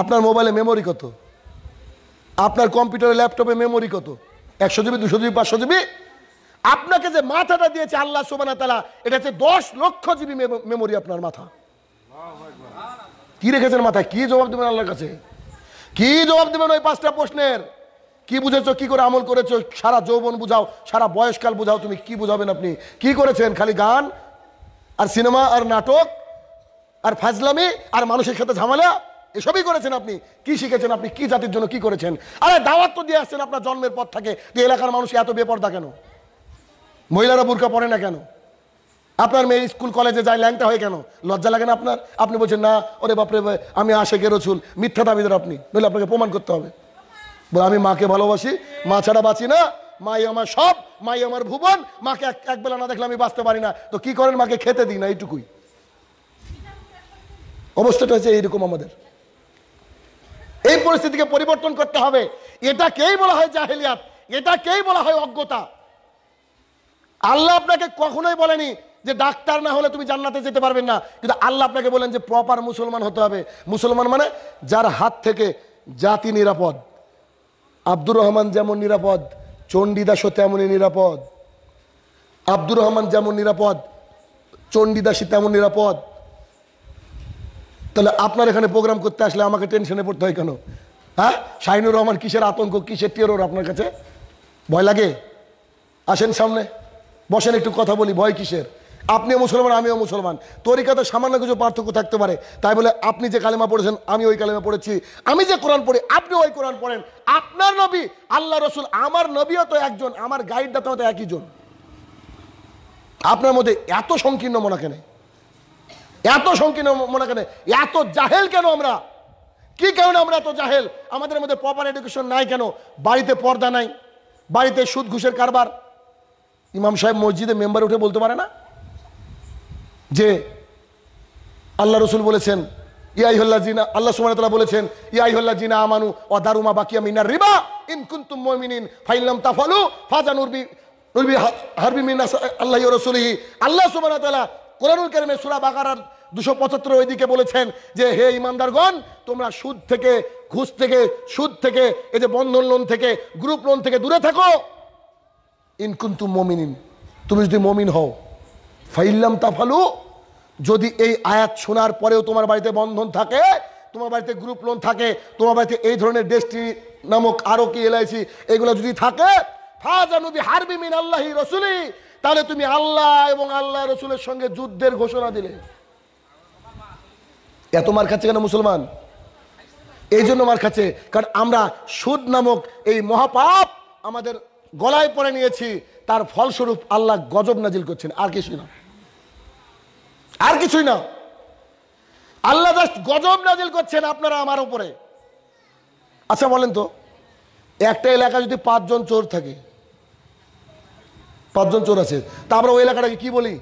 আপনার মোবাইলে মেমোরি কত আপনার কম্পিউটারে ল্যাপটপে মেমোরি কত একশো জিবি দুশো জিবি পাঁচশো জিবি আপনাকে যে মাথাটা দিয়েছে আল্লাহ সোবানা তালা এটা হচ্ছে দশ লক্ষ জিবি মেমোরি আপনার মাথা কি রেখেছেন মাথায় কি জবাব দেবেন আল্লাহর কাছে কি জবাব দেবেন ওই পাঁচটা প্রশ্নের কি বুঝেছো কি করে আমল করেছো সারা যৌবন বুঝাও সারা বয়সকাল বুঝাও তুমি কি বুঝাবেন আপনি কি করেছেন খালি গান আর সিনেমা আর নাটক আর ফাজলামি আর মানুষের সাথে ঝামেলা এসবই করেছেন আপনি কি শিখেছেন আপনি কি জাতির জন্য কি করেছেন আরে দাওয়াত তো দিয়ে আসছেন আপনার জন্মের পর থাকে যে এলাকার মানুষ এত বেপর্দা কেন মহিলারা বোরকা পড়ে না কেন আপনার মেয়ে স্কুল কলেজে যায় ল্যাংটা হয় কেন লজ্জা লাগে না আপনার আপনি বলছেন না ওরে বাপরে আমি আশেকে রসুল মিথ্যা দাবিদার আপনি নইলে আপনাকে প্রমাণ করতে হবে বলে আমি মাকে ভালোবাসি মা ছাড়া বাঁচি না মাই আমার সব মাই আমার ভুবন মাকে এক বেলা না দেখলে আমি বাঁচতে পারি না তো কি করেন মাকে খেতে দিই না এইটুকুই অবস্থাটা হচ্ছে এইরকম আমাদের এই পরিস্থিতিকে পরিবর্তন করতে হবে এটাকেই বলা হয় জাহেলিয়াত এটাকেই বলা হয় অজ্ঞতা আল্লাহ আপনাকে কখনোই বলেনি যে ডাক্তার না হলে তুমি জান্নাতে যেতে পারবেন না কিন্তু আল্লাহ আপনাকে বলেন যে প্রপার মুসলমান হতে হবে মুসলমান মানে যার হাত থেকে জাতি নিরাপদ আব্দুর রহমান যেমন নিরাপদ চণ্ডীদাসও তেমনই নিরাপদ আব্দুর রহমান যেমন নিরাপদ চণ্ডীদাসী তেমন নিরাপদ তাহলে আপনার এখানে প্রোগ্রাম করতে আসলে আমাকে টেনশনে পড়তে হয় কেন হ্যাঁ শাহিনুর রহমান কিসের আতঙ্ক কিসের টেরোর আপনার কাছে ভয় লাগে আসেন সামনে বসেন একটু কথা বলি ভয় কিসের আপনিও মুসলমান আমিও মুসলমান তরিকাতে সামান্য কিছু পার্থক্য থাকতে পারে তাই বলে আপনি যে কালেমা পড়েছেন আমি ওই কালেমা পড়েছি আমি যে কোরআন পড়ি আপনি ওই কোরআন পড়েন আপনার নবী আল্লাহ রসুল আমার নবীও তো একজন আমার গাইডদাতাও তো একই জন আপনার মধ্যে এত সংকীর্ণ মনে কেনে এত সংকীর্ণ মনে করে এত জাহেল কেন আমরা কি কারণে আমরা এত জাহেল আমাদের মধ্যে প্রপার এডুকেশন নাই কেন বাড়িতে পর্দা নাই বাড়িতে সুদ ঘুষের কারবার ইমাম সাহেব মসজিদে মেম্বার উঠে বলতে পারে না যে আল্লাহ রসুল বলেছেন ইয়াইহল্লা জিনা আল্লাহ সুমানতলা বলেছেন ইয়াইহল্লা জিনা আমানু ও দারুমা বাকিয়া মিনার রিবা ইন কুন্তুম মমিনিন ফাইলাম তাফালু ফাজানুরবি নুরবি হারবি মিনা আল্লাহ রসুলিহি আল্লাহ সুমানতলা কোরআনুল কেরমে সুরা বাগারার দুশো পঁচাত্তর ওইদিকে বলেছেন যে হে ইমানদারগণ তোমরা সুদ থেকে ঘুষ থেকে সুদ থেকে এই যে বন্ধন লোন থেকে গ্রুপ লোন থেকে দূরে থাকো ইনকুন্তু মমিন তুমি যদি মমিন হও ফাইল্লাম তাফালু যদি এই আয়াত শোনার পরেও তোমার বাড়িতে বন্ধন থাকে তোমার বাড়িতে গ্রুপ লোন থাকে তোমার বাড়িতে এই ধরনের ডেস্টি নামক আরও কি এলআইসি এগুলো যদি থাকে ফাজানুবি হারবি মিন আল্লাহি রসুলি তাহলে তুমি আল্লাহ এবং আল্লাহ রসুলের সঙ্গে যুদ্ধের ঘোষণা দিলে এত মার খাচ্ছে কেন মুসলমান এই জন্য মার খাচ্ছে কারণ আমরা সুদ নামক এই মহাপাপ আমাদের গলায় পরে নিয়েছি তার ফলস্বরূপ আল্লাহ গজব নাজিল করছেন আর কিছুই না আর কিছুই না আল্লাহ জাস্ট গজব নাজিল করছেন আপনারা আমার উপরে আচ্ছা বলেন তো একটা এলাকা যদি পাঁচজন চোর থাকে পাঁচজন চোর আছে তা আমরা ওই এলাকাটাকে কী বলি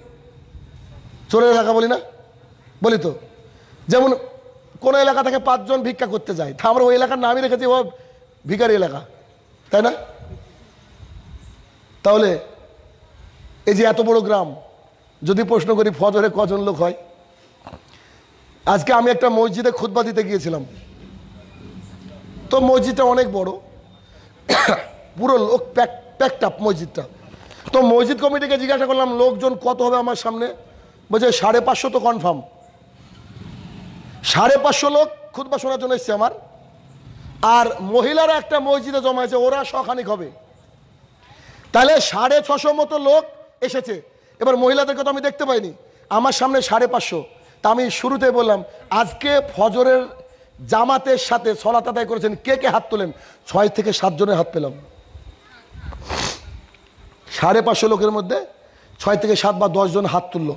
চোরের এলাকা বলি না বলি তো যেমন কোনো এলাকা থেকে পাঁচজন ভিক্ষা করতে যায় তা আমরা ওই এলাকার নামই রেখেছি ও ভিকারি এলাকা তাই না তাহলে এই যে এত বড় গ্রাম যদি প্রশ্ন করি ফজরে কজন লোক হয় আজকে আমি একটা মসজিদে খুদ্া দিতে গিয়েছিলাম তো মসজিদটা অনেক বড় পুরো লোক প্যাক প্যাকটাপ মসজিদটা তো মসজিদ কমিটিকে জিজ্ঞাসা করলাম লোকজন কত হবে আমার সামনে বলছে সাড়ে পাঁচশো তো কনফার্ম সাড়ে পাঁচশো লোক খুদবা শোনার জন্য এসছে আমার আর মহিলারা একটা মসজিদে জমা ওরা সখানিক হবে তাহলে সাড়ে ছশো মতো লোক এসেছে এবার মহিলাদের কথা আমি দেখতে পাইনি আমার সামনে সাড়ে পাঁচশো তা আমি শুরুতে বললাম আজকে ফজরের জামাতের সাথে সলাত আদায় করেছেন কে কে হাত তোলেন ছয় থেকে সাতজনের হাত পেলাম সাড়ে পাঁচশো লোকের মধ্যে ছয় থেকে সাত বা দশজন হাত তুললো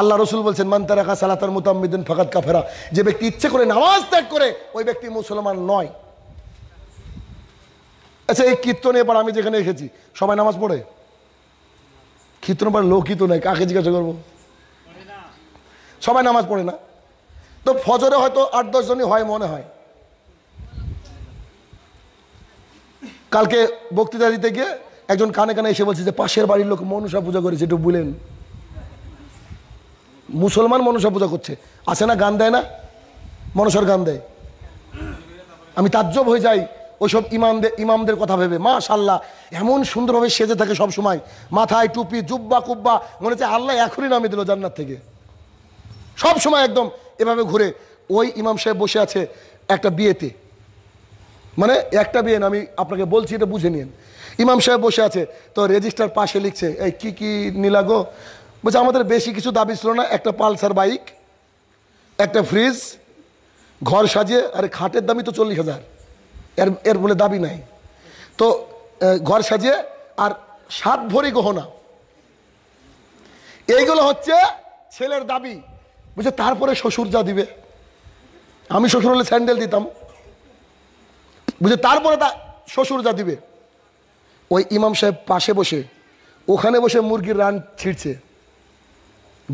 আল্লাহ রসুল বলছেন মান্তারাকা সালাতার মুতাম্মিদিন ফাকাত কাফেরা যে ব্যক্তি ইচ্ছে করে নামাজ ত্যাগ করে ওই ব্যক্তি মুসলমান নয় আচ্ছা এই কীর্তন এবার আমি যেখানে এসেছি সবাই নামাজ পড়ে কীর্তন এবার লোকিত নয় কাকে জিজ্ঞাসা করবো সবাই নামাজ পড়ে না তো ফজরে হয়তো আট দশজনই হয় মনে হয় কালকে বক্তৃতা দিতে গিয়ে একজন কানে কানে এসে বলছে যে পাশের বাড়ির লোক মনসা পূজা করেছে একটু বুলেন মুসলমান মনসা পূজা করছে আছে না গান দেয় না মনসার গান দেয় আমি তাজ্জব হয়ে যাই ওইসব ইমামদের ইমামদের কথা ভেবে মা সাল্লাহ এমন সুন্দরভাবে সেজে থাকে সব সময় মাথায় টুপি জুব্বা কুব্বা মনে হচ্ছে আল্লাহ এখনই নামিয়ে দিল জান্নার থেকে সব সময় একদম এভাবে ঘুরে ওই ইমাম সাহেব বসে আছে একটা বিয়েতে মানে একটা বিয়ে আমি আপনাকে বলছি এটা বুঝে নিন ইমাম সাহেব বসে আছে তো রেজিস্টার পাশে লিখছে এই কি কি নিলাগো বলছে আমাদের বেশি কিছু দাবি ছিল না একটা পালসার বাইক একটা ফ্রিজ ঘর সাজিয়ে আরে খাটের দামই তো চল্লিশ হাজার এর এর বলে দাবি নাই তো ঘর সাজিয়ে আর সাত ভরি গহনা এইগুলো হচ্ছে ছেলের দাবি বলছে তারপরে শ্বশুর যা দিবে আমি শ্বশুর হলে স্যান্ডেল দিতাম বুঝে তারপরে তা শ্বশুর যা দিবে ওই ইমাম সাহেব পাশে বসে ওখানে বসে মুরগির রান ছিঁড়ছে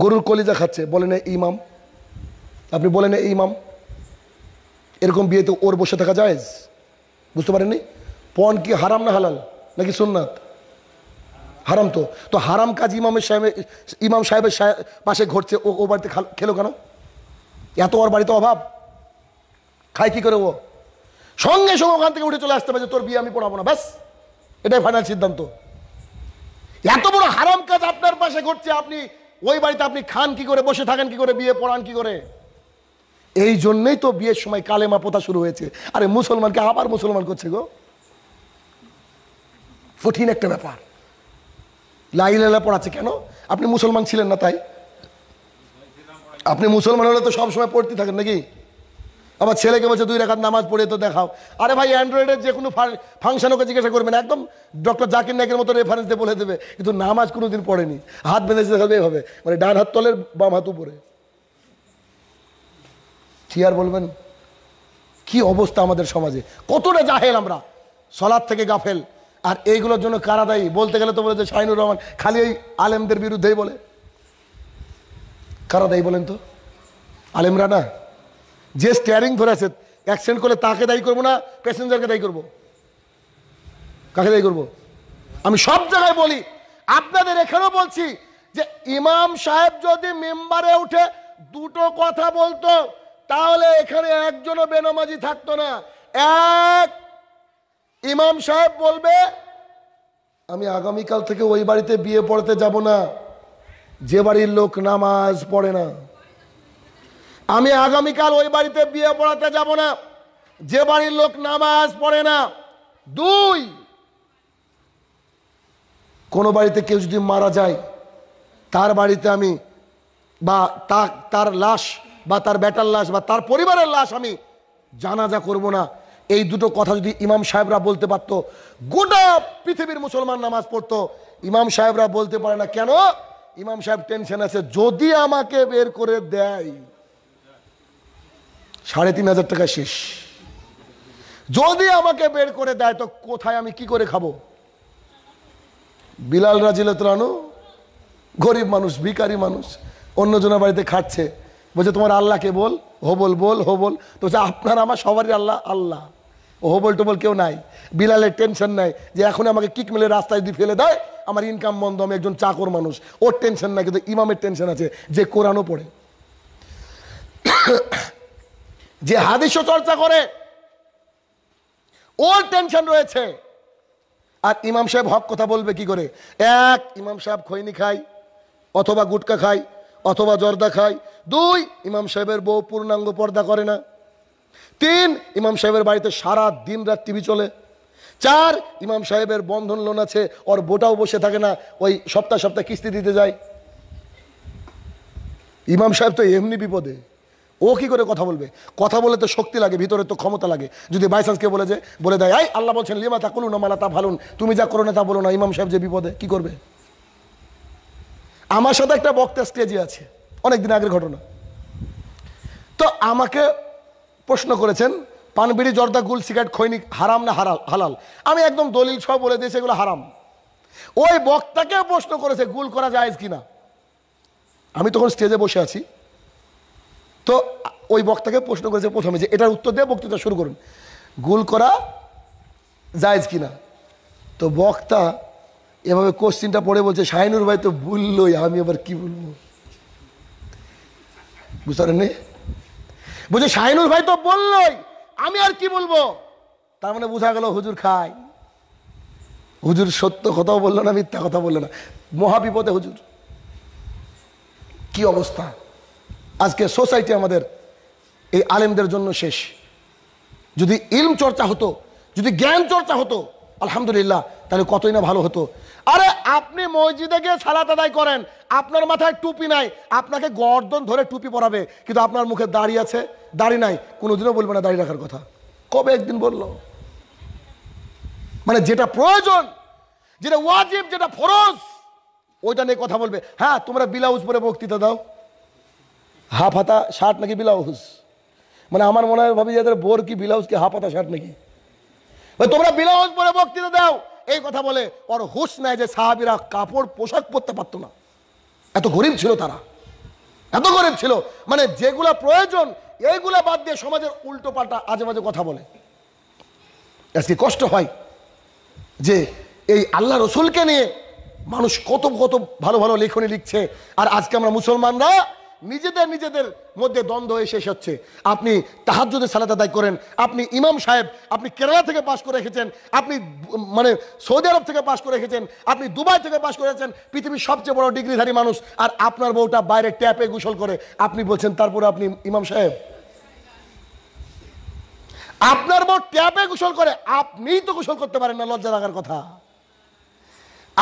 গরুর কলিজা খাচ্ছে বলে না ইমাম আপনি বলে না ইমাম এরকম বিয়েতে ওর বসে থাকা যায় বুঝতে পারেননি পণ কি হারাম না হালাল নাকি সুন্নাত হারাম তো তো হারাম কাজ ইমামের সাহেবের ইমাম সাহেবের পাশে ঘটছে ও ও বাড়িতে খেলো কেন এত ওর বাড়িতে অভাব খায় কি করে ও সঙ্গে সঙ্গে ওখান থেকে উঠে চলে আসতে পারে তোর বিয়ে আমি পড়াবো না ব্যাস এটাই ফাইনাল সিদ্ধান্ত এত বড় হারাম কাজ আপনার পাশে ঘটছে আপনি ওই বাড়িতে আপনি খান কি করে বসে থাকেন কি করে বিয়ে পড়ান কি করে এই জন্যই তো বিয়ের সময় কালেমা পোতা শুরু হয়েছে আরে মুসলমানকে আবার মুসলমান করছে গো কঠিন একটা ব্যাপার লাই লাইলা পড়াচ্ছে কেন আপনি মুসলমান ছিলেন না তাই আপনি মুসলমান হলে তো সবসময় পড়তে থাকেন নাকি আমার ছেলেকে বলছে দুই রেখার নামাজ পড়ে তো দেখাও আরে ভাই অ্যান্ড্রয়েডের যে কোনো ফাংশন ওকে জিজ্ঞাসা করবেন একদম ডক্টর জাকির নায়কের মতো রেফারেন্স দিয়ে বলে দেবে কিন্তু নামাজ কোনো দিন পড়েনি হাত বেঁধেছে দেখাবে হবে মানে ডান হাত তলের বাম হাত উপরে কি আর বলবেন কি অবস্থা আমাদের সমাজে কতটা জাহেল আমরা সলাদ থেকে গাফেল আর এইগুলোর জন্য কারা দায়ী বলতে গেলে তো বলে যে শাহিনুর রহমান খালি ওই আলেমদের বিরুদ্ধেই বলে কারা দায়ী বলেন তো আলেমরা না যে স্টিয়ারিং ধরে আছে অ্যাক্সিডেন্ট করলে তাকে দায়ী করবো না প্যাসেঞ্জারকে দায়ী করব কাকে দায়ী করবো আমি সব জায়গায় বলি আপনাদের এখানেও বলছি যে ইমাম সাহেব যদি মেম্বারে উঠে দুটো কথা বলতো তাহলে এখানে একজনও বেনামাজি থাকতো না এক ইমাম সাহেব বলবে আমি আগামীকাল থেকে ওই বাড়িতে বিয়ে পড়তে যাব না যে বাড়ির লোক নামাজ পড়ে না আমি আগামীকাল ওই বাড়িতে বিয়ে পড়াতে যাব না যে বাড়ির লোক নামাজ পড়ে না দুই কোনো বাড়িতে কেউ যদি মারা যায় তার বাড়িতে আমি বা তার লাশ বা তার বেটার লাশ বা তার পরিবারের লাশ আমি জানাজা করব না এই দুটো কথা যদি ইমাম সাহেবরা বলতে পারত গোটা পৃথিবীর মুসলমান নামাজ পড়তো ইমাম সাহেবরা বলতে পারে না কেন ইমাম সাহেব টেনশন আছে যদি আমাকে বের করে দেয় সাড়ে তিন হাজার টাকা শেষ যদি আমাকে বের করে দেয় তো কোথায় আমি কি করে খাবো বিলাল রাজিলতলানো গরিব মানুষ ভিকারি মানুষ অন্যজনের বাড়িতে খাচ্ছে বলছে তোমার আল্লাহকে বল হোবল বল হবল তো বলছে আপনার আমার সবারই আল্লাহ আল্লাহ ও হবল টবল কেউ নাই বিলালের টেনশন নাই যে এখন আমাকে কিক মেলে রাস্তায় যদি ফেলে দেয় আমার ইনকাম বন্ধ আমি একজন চাকর মানুষ ওর টেনশন নাই কিন্তু ইমামের টেনশন আছে যে কোরআনও পড়ে যে হাদিস্য চর্চা করে ওর টেনশন রয়েছে আর ইমাম সাহেব হক কথা বলবে কি করে এক ইমাম সাহেব খৈনি খায় অথবা গুটকা খায় অথবা জর্দা খায় দুই ইমাম সাহেবের বউ পূর্ণাঙ্গ পর্দা করে না তিন ইমাম সাহেবের বাড়িতে সারা দিন রাত টিভি চলে চার ইমাম সাহেবের বন্ধন লোন আছে ওর বোটাও বসে থাকে না ওই সপ্তাহ সপ্তাহ কিস্তি দিতে যায় ইমাম সাহেব তো এমনি বিপদে ও কি করে কথা বলবে কথা বলে তো শক্তি লাগে ভিতরে তো ক্ষমতা লাগে যদি বাই চান্স কে বলে যে বলে দেয় আই আল্লাহ বলছেন লিমা তা কলুন মালা তা ভালুন তুমি যা করো না তা বলো না ইমাম সাহেব যে বিপদে কি করবে আমার সাথে একটা বক্তা স্টেজে আছে অনেকদিন আগের ঘটনা তো আমাকে প্রশ্ন করেছেন পানবিড়ি জর্দা গুল সিগারেট খৈনিক হারাম না হারাল হালাল আমি একদম দলিল সব বলে দিয়েছি এগুলো হারাম ওই বক্তাকে প্রশ্ন করেছে গুল করা যায় কিনা আমি তখন স্টেজে বসে আছি তো ওই বক্তাকে প্রশ্ন করেছে প্রথমে যে এটার উত্তর দিয়ে বক্তৃতা শুরু করুন গুল করা কি কিনা তো বক্তা এভাবে কোশ্চিনটা পড়ে বলছে শাহিনুর ভাই তো বললোই আমি এবার কি বলবো বুঝতে পারেননি বলছে শাহিনুর ভাই তো বললই আমি আর কি বলবো তার মানে বোঝা গেল হুজুর খায় হুজুর সত্য কথাও বললো না মিথ্যা কথা বললো না মহাবিপদে হুজুর কি অবস্থা আজকে সোসাইটি আমাদের এই আলেমদের জন্য শেষ যদি ইলম চর্চা হতো যদি জ্ঞান চর্চা হতো আলহামদুলিল্লাহ তাহলে কতই না ভালো হতো আরে আপনি মসজিদে গিয়ে সালাত আদায় করেন আপনার মাথায় টুপি নাই আপনাকে গর্দন ধরে টুপি পরাবে কিন্তু আপনার মুখে দাড়ি আছে দাড়ি নাই কোনোদিনও বলবে না দাড়ি রাখার কথা কবে একদিন বলল মানে যেটা প্রয়োজন যেটা ওয়াজিব যেটা ফরজ ওইটা নিয়ে কথা বলবে হ্যাঁ তোমরা বিলাউজ পরে বক্তৃতা দাও হাফ হাতা শার্ট নাকি ব্লাউজ মানে আমার মনে হয় ভাবি যাদের বোর কি ব্লাউজ কি হাফ হাতা শার্ট নাকি তোমরা ব্লাউজ পরে বক্তৃতা দাও এই কথা বলে ওর হুশ নেয় যে সাহাবিরা কাপড় পোশাক পরতে পারতো না এত গরিব ছিল তারা এত গরিব ছিল মানে যেগুলা প্রয়োজন এইগুলা বাদ দিয়ে সমাজের উল্টো পাল্টা আজে মাঝে কথা বলে আজকে কষ্ট হয় যে এই আল্লাহ রসুলকে নিয়ে মানুষ কত কত ভালো ভালো লেখনী লিখছে আর আজকে আমরা মুসলমানরা নিজেদের নিজেদের মধ্যে দ্বন্দ্ব হয়ে শেষ হচ্ছে আপনি তাহার যদি সালাদ আদায় করেন আপনি ইমাম সাহেব আপনি কেরালা থেকে পাশ করে রেখেছেন আপনি মানে সৌদি আরব থেকে পাশ করে রেখেছেন আপনি দুবাই থেকে পাশ করে রেখেছেন পৃথিবীর সবচেয়ে বড় ডিগ্রিধারী মানুষ আর আপনার বউটা বাইরে ট্যাপে গুসল করে আপনি বলছেন তারপরে আপনি ইমাম সাহেব আপনার বউ ট্যাপে গুসল করে আপনি তো গুসল করতে পারেন না লজ্জা লাগার কথা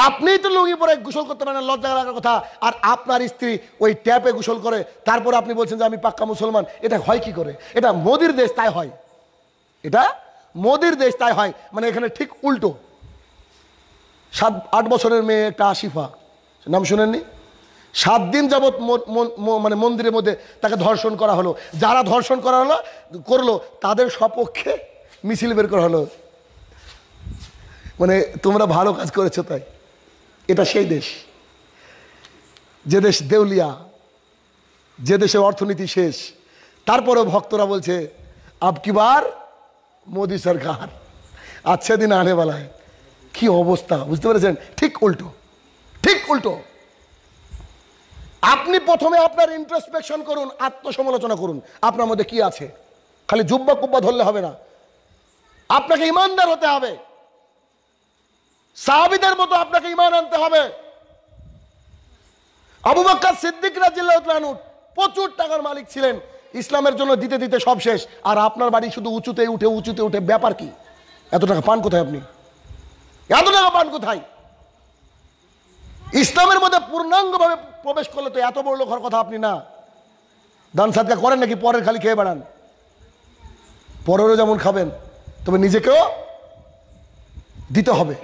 আপনিই তো লুঙ্গি পরে গোসল করতে পারেন লজ্জা লাগার কথা আর আপনার স্ত্রী ওই ট্যাপে গোসল করে তারপর আপনি বলছেন যে আমি পাক্কা মুসলমান এটা হয় কি করে এটা মোদির দেশ তাই হয় এটা মোদির দেশ তাই হয় মানে এখানে ঠিক উল্টো সাত আট বছরের মেয়ে একটা আসিফা নাম শুনেননি সাত দিন যাবৎ মানে মন্দিরের মধ্যে তাকে ধর্ষণ করা হলো যারা ধর্ষণ করা হলো করলো তাদের সপক্ষে মিছিল বের করা হলো মানে তোমরা ভালো কাজ করেছো তাই এটা সেই দেশ যে দেশ দেউলিয়া যে দেশে অর্থনীতি শেষ তারপরে ভক্তরা বলছে কি বার মোদী সরকার আচ্ছা দিন আনে বেলায় কি অবস্থা বুঝতে পেরেছেন ঠিক উল্টো ঠিক উল্টো আপনি প্রথমে আপনার ইন্ট্রোস্পেকশন করুন আত্মসমালোচনা করুন আপনার মধ্যে কি আছে খালি জুব্বা কুব্বা ধরলে হবে না আপনাকে ইমানদার হতে হবে সাহাবিদের মতো আপনাকে ইমান আনতে হবে আবু বাক্কা সিদ্দিক রাজিল্লাহ প্রচুর টাকার মালিক ছিলেন ইসলামের জন্য দিতে দিতে সব শেষ আর আপনার বাড়ি শুধু উঁচুতে উঠে উঁচুতে উঠে ব্যাপার কি এত টাকা পান কোথায় আপনি এত টাকা পান কোথায় ইসলামের মধ্যে পূর্ণাঙ্গভাবে প্রবেশ করলে তো এত বড় লোকের কথা আপনি না দান সাদকা করেন নাকি পরের খালি খেয়ে বেড়ান পরেরও যেমন খাবেন তবে নিজেকেও দিতে হবে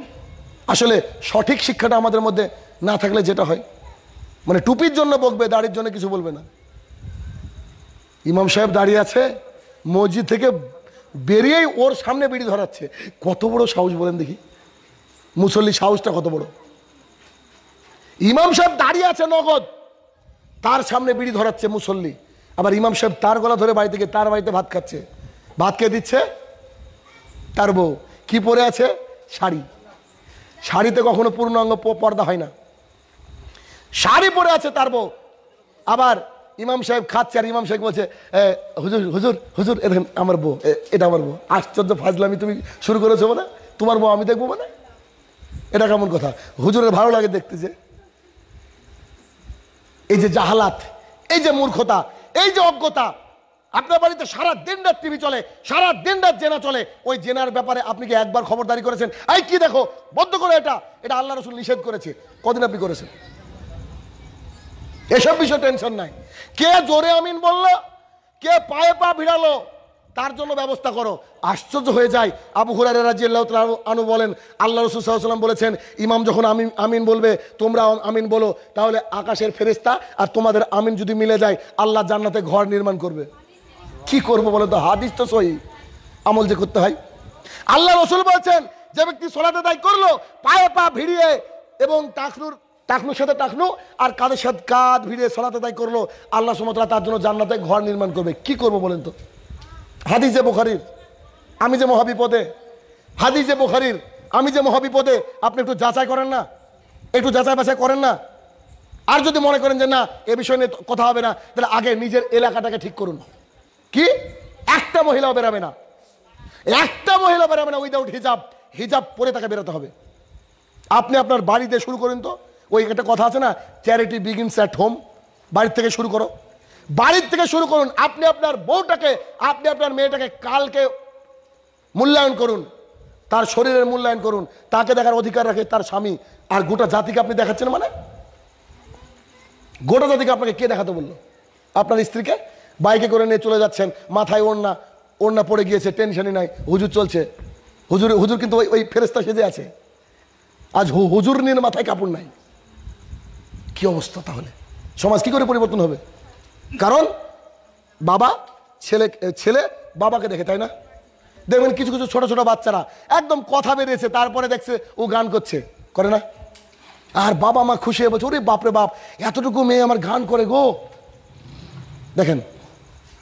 আসলে সঠিক শিক্ষাটা আমাদের মধ্যে না থাকলে যেটা হয় মানে টুপির জন্য বকবে দাড়ির জন্য কিছু বলবে না ইমাম সাহেব দাঁড়িয়ে আছে মসজিদ থেকে বেরিয়েই ওর সামনে বিড়ি ধরাচ্ছে কত বড় সাহস বলেন দেখি মুসল্লি সাহসটা কত বড় ইমাম সাহেব দাঁড়িয়ে আছে নগদ তার সামনে বিড়ি ধরাচ্ছে মুসল্লি আবার ইমাম সাহেব তার গলা ধরে বাড়ি থেকে তার বাড়িতে ভাত খাচ্ছে ভাত খেয়ে দিচ্ছে তার বউ কি পরে আছে শাড়ি শাড়িতে কখনো পূর্ণাঙ্গ পর্দা হয় না শাড়ি পরে আছে তার বউ আবার ইমাম সাহেব খাচ্ছে আর ইমাম সাহেব বলছে হুজুর হুজুর হুজুর এরকম আমার বউ এটা আমার বউ আশ্চর্য ফাজলামি তুমি শুরু করেছো মানে তোমার বউ আমি দেখবো মানে এটা কেমন কথা হুজুরের ভালো লাগে দেখতে যে এই যে জাহালাত এই যে মূর্খতা এই যে অজ্ঞতা আপনার বাড়িতে সারা দিন রাত টিভি চলে সারা দিন রাত জেনা চলে ওই জেনার ব্যাপারে আপনি কি একবার খবরদারি করেছেন এই কি দেখো বন্ধ করে এটা এটা আল্লাহ রসুল নিষেধ করেছে কদিন আপনি করেছেন এসব বিষয়ে টেনশন নাই কে জোরে আমিন বলল কে পায়ে পা ভিড়ালো তার জন্য ব্যবস্থা করো আশ্চর্য হয়ে যায় আবু হুরারে রাজি আল্লাহ আনু বলেন আল্লাহ রসুল সাল্লাম বলেছেন ইমাম যখন আমিন আমিন বলবে তোমরা আমিন বলো তাহলে আকাশের ফেরিস্তা আর তোমাদের আমিন যদি মিলে যায় আল্লাহ জান্নাতে ঘর নির্মাণ করবে কি করব বলে তো হাদিস তো সহি আমল যে করতে হয় আল্লাহ রসুল বলছেন যে ব্যক্তি সোলাতে দায় করলো পায়ে পা ভিড়িয়ে এবং টাকনুর টাকনুর সাথে টাকনু আর কাঁধের সাথে কাঁধ ভিড়িয়ে সোলাতে দায় করলো আল্লাহ সুমতলা তার জন্য জান্নাতে ঘর নির্মাণ করবে কি করব বলেন তো হাদিস যে বোখারির আমি যে মহাবিপদে হাদিস যে বোখারির আমি যে মহাবিপদে আপনি একটু যাচাই করেন না একটু যাচাই বাছাই করেন না আর যদি মনে করেন যে না এ বিষয় নিয়ে কথা হবে না তাহলে আগে নিজের এলাকাটাকে ঠিক করুন কি একটা মহিলাও বেরাবে না একটা মহিলা বেরাবে না উইদাউট হিজাব হিজাব পরে তাকে বেরোতে হবে আপনি আপনার বাড়িতে শুরু করেন তো ওই একটা কথা আছে না চ্যারিটি বিগিনস অ্যাট হোম বাড়ির থেকে শুরু করো বাড়ির থেকে শুরু করুন আপনি আপনার বউটাকে আপনি আপনার মেয়েটাকে কালকে মূল্যায়ন করুন তার শরীরের মূল্যায়ন করুন তাকে দেখার অধিকার রাখে তার স্বামী আর গোটা জাতিকে আপনি দেখাচ্ছেন মানে গোটা জাতিকে আপনাকে কে দেখাতে বললো আপনার স্ত্রীকে বাইকে করে নিয়ে চলে যাচ্ছেন মাথায় ওড়না ওড়না পড়ে গিয়েছে টেনশনই নাই হুজুর চলছে হুজুর হুজুর কিন্তু ওই ওই ফেরেস্তা সেজে আছে আজ হুজুর নিয়ে মাথায় কাপড় নাই কি অবস্থা তাহলে সমাজ কি করে পরিবর্তন হবে কারণ বাবা ছেলে ছেলে বাবাকে দেখে তাই না দেখবেন কিছু কিছু ছোট ছোট বাচ্চারা একদম কথা বেরিয়েছে তারপরে দেখছে ও গান করছে করে না আর বাবা মা খুশি হয়ে বলছে ওরে বাপরে বাপ এতটুকু মেয়ে আমার গান করে গো দেখেন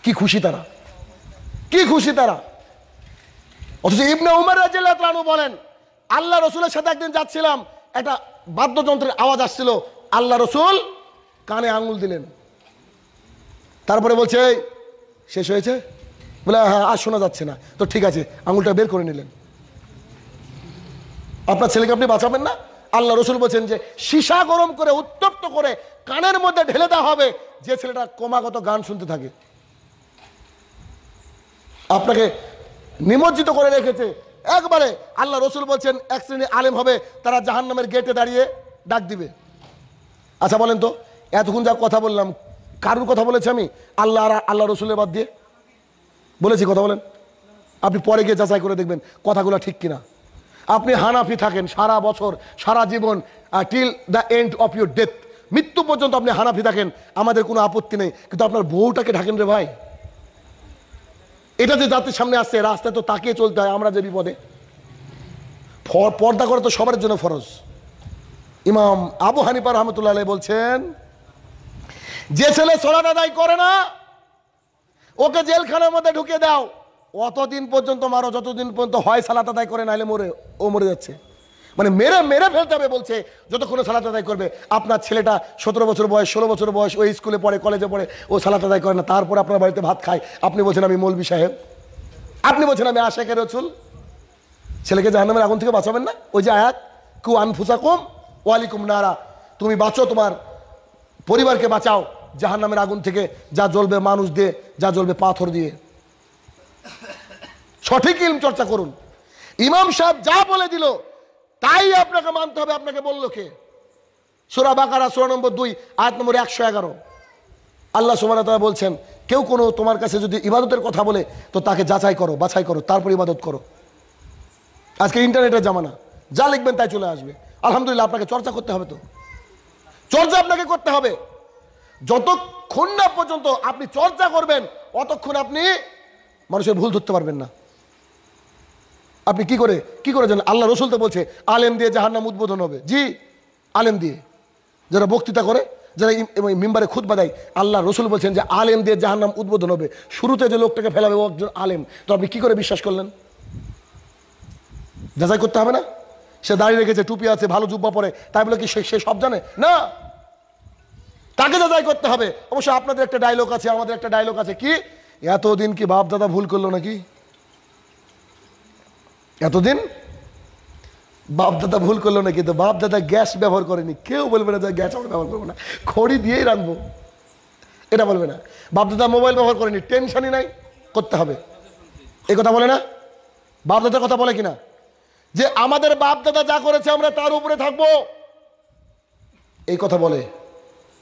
কি খুশি তারা কি খুশি তারা অথচ ইবনে উমের রাজু বলেন আল্লাহ রসুলের সাথে একদিন যাচ্ছিলাম একটা বাদ্যযন্ত্রের আওয়াজ আসছিল আল্লাহ রসুল কানে আঙুল দিলেন তারপরে বলছে এই শেষ হয়েছে বলে হ্যাঁ আর শোনা যাচ্ছে না তো ঠিক আছে আঙুলটা বের করে নিলেন আপনার ছেলেকে আপনি বাঁচাবেন না আল্লাহ রসুল বলছেন যে সীসা গরম করে উত্তপ্ত করে কানের মধ্যে ঢেলে দেওয়া হবে যে ছেলেটা ক্রমাগত গান শুনতে থাকে আপনাকে নিমজ্জিত করে রেখেছে একবারে আল্লাহ রসুল বলছেন এক শ্রেণী আলেম হবে তারা জাহান্নামের গেটে দাঁড়িয়ে ডাক দিবে আচ্ছা বলেন তো এতক্ষণ যা কথা বললাম কারুর কথা বলেছি আমি আল্লাহ আর আল্লাহ রসুলের বাদ দিয়ে বলেছি কথা বলেন আপনি পরে গিয়ে যাচাই করে দেখবেন কথাগুলো ঠিক কিনা আপনি হানাফি থাকেন সারা বছর সারা জীবন till the end of your death মৃত্যু পর্যন্ত আপনি হানাফি থাকেন আমাদের কোনো আপত্তি নেই কিন্তু আপনার বউটাকে ঢাকেন রে ভাই এটা যে জাতির সামনে আসছে রাস্তায় তো তাকিয়ে চলতে হয় আমরা যে বিপদে পর্দা করা তো সবার জন্য ফরজ ইমাম আবু হানিপা রহমতুল্লাহ বলছেন যে ছেলে সলাট আদায় করে না ওকে জেলখানার মধ্যে ঢুকে দাও অতদিন পর্যন্ত মারো যতদিন পর্যন্ত হয় সালাত আদায় করে নাহলে মরে ও মরে যাচ্ছে মানে মেরে মেরে ফেলতে হবে বলছে যতক্ষণ সালাত আদায় করবে আপনার ছেলেটা সতেরো বছর বয়স ষোলো বছর বয়স ওই স্কুলে পড়ে কলেজে পড়ে ও সালাত আদায় করে না তারপর আপনার বাড়িতে ভাত খায় আপনি বলছেন আমি মৌলবি সাহেব আপনি বলছেন আমি আশা কেন রসুল ছেলেকে জাহান্নামের আগুন থেকে বাঁচাবেন না ওই যে আয়াত কু আনফুসা কুম ওয়ালিকুম নারা তুমি বাঁচো তোমার পরিবারকে বাঁচাও জাহান্নামের আগুন থেকে যা জ্বলবে মানুষ দিয়ে যা জ্বলবে পাথর দিয়ে সঠিক ইলম চর্চা করুন ইমাম সাহেব যা বলে দিল তাই আপনাকে মানতে হবে আপনাকে বললো কে সুরা বাকারা সুরা নম্বর দুই আয় নম্বর একশো এগারো আল্লাহ সুমান তারা বলছেন কেউ কোনো তোমার কাছে যদি ইবাদতের কথা বলে তো তাকে যাচাই করো বাছাই করো তারপর ইবাদত করো আজকে ইন্টারনেটের জামানা যা লিখবেন তাই চলে আসবে আলহামদুলিল্লাহ আপনাকে চর্চা করতে হবে তো চর্চা আপনাকে করতে হবে যতক্ষণ না পর্যন্ত আপনি চর্চা করবেন অতক্ষণ আপনি মানুষের ভুল ধরতে পারবেন না আপনি কি করে কি করে জানেন আল্লাহ রসুল তো বলছে আলেম দিয়ে যাহার নাম উদ্বোধন হবে জি আলেম দিয়ে যারা বক্তৃতা করে যারা মেম্বারে খুদ বাদাই আল্লাহ রসুল বলছেন যে আলেম দিয়ে যাহার নাম উদ্বোধন হবে শুরুতে যে লোকটাকে ফেলাবে ও একজন আলেম তো আপনি কী করে বিশ্বাস করলেন যাচাই করতে হবে না সে দাঁড়িয়ে রেখেছে টুপি আছে ভালো জুব্বা পরে তাই বলে কি সে সব জানে না তাকে যাচাই করতে হবে অবশ্য আপনাদের একটা ডায়লগ আছে আমাদের একটা ডায়লগ আছে কি এতদিন কি বাপ দাদা ভুল করলো নাকি এতদিন বাপদাদা ভুল করলো না কিন্তু বাপদাদা গ্যাস ব্যবহার করেনি কেউ বলবে না যে গ্যাস আমরা ব্যবহার করবো না খড়ি দিয়েই রাখবো এটা বলবে না বাপদাদা মোবাইল ব্যবহার করেনি টেনশনই নাই করতে হবে এ কথা বলে না বাপদাদার কথা বলে কিনা যে আমাদের বাপদাদা যা করেছে আমরা তার উপরে থাকবো এই কথা বলে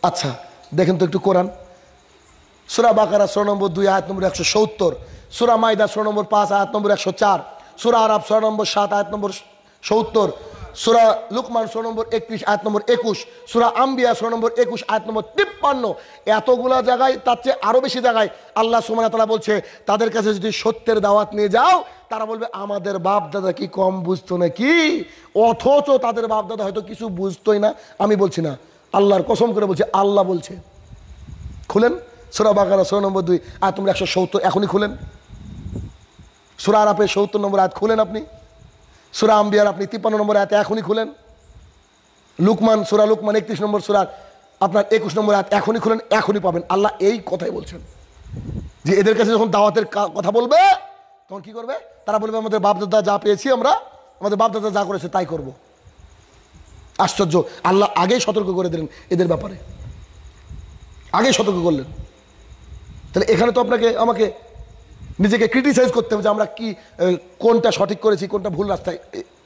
আচ্ছা দেখেন তো একটু কোরআন সুরা বাকারা ষোলো নম্বর দুই আয়াত নম্বর একশো সত্তর সুরা মাইদা ষোলো নম্বর পাঁচ আয়াত নম্বর একশো চার সুরা আরব ছয় নম্বর সাত আট নম্বর সত্তর সুরা লুকমান ষোলো নম্বর একত্রিশ আট নম্বর একুশ সুরা আম্বিয়া ষোলো নম্বর একুশ আট নম্বর তিপ্পান্ন এতগুলা জায়গায় তার চেয়ে আরও বেশি জায়গায় আল্লাহ সুমান তারা বলছে তাদের কাছে যদি সত্যের দাওয়াত নিয়ে যাও তারা বলবে আমাদের বাপ দাদা কি কম বুঝতো নাকি অথচ তাদের বাপ দাদা হয়তো কিছু বুঝতোই না আমি বলছি না আল্লাহর কসম করে বলছে আল্লাহ বলছে খুলেন সুরা বাগানা ষোলো নম্বর দুই আর তোমরা একশো সত্তর এখনই খুলেন সুরা আরাফের সত্তর নম্বর আয়াত খুলেন আপনি সুরা আম্বিয়ার আপনি তিপ্পান্ন নম্বর আয়াত এখনই খুলেন লুকমান সুরা লুকমান একত্রিশ নম্বর সুরার আপনার একুশ নম্বর আয়াত এখনই খুলেন এখনই পাবেন আল্লাহ এই কথাই বলছেন যে এদের কাছে যখন দাওয়াতের কথা বলবে তখন কি করবে তারা বলবে আমাদের বাপদাদা যা পেয়েছি আমরা আমাদের বাপদাদা যা করেছে তাই করব আশ্চর্য আল্লাহ আগেই সতর্ক করে দিলেন এদের ব্যাপারে আগেই সতর্ক করলেন তাহলে এখানে তো আপনাকে আমাকে নিজেকে ক্রিটিসাইজ করতে হবে যে আমরা কি কোনটা সঠিক করেছি কোনটা ভুল রাস্তায়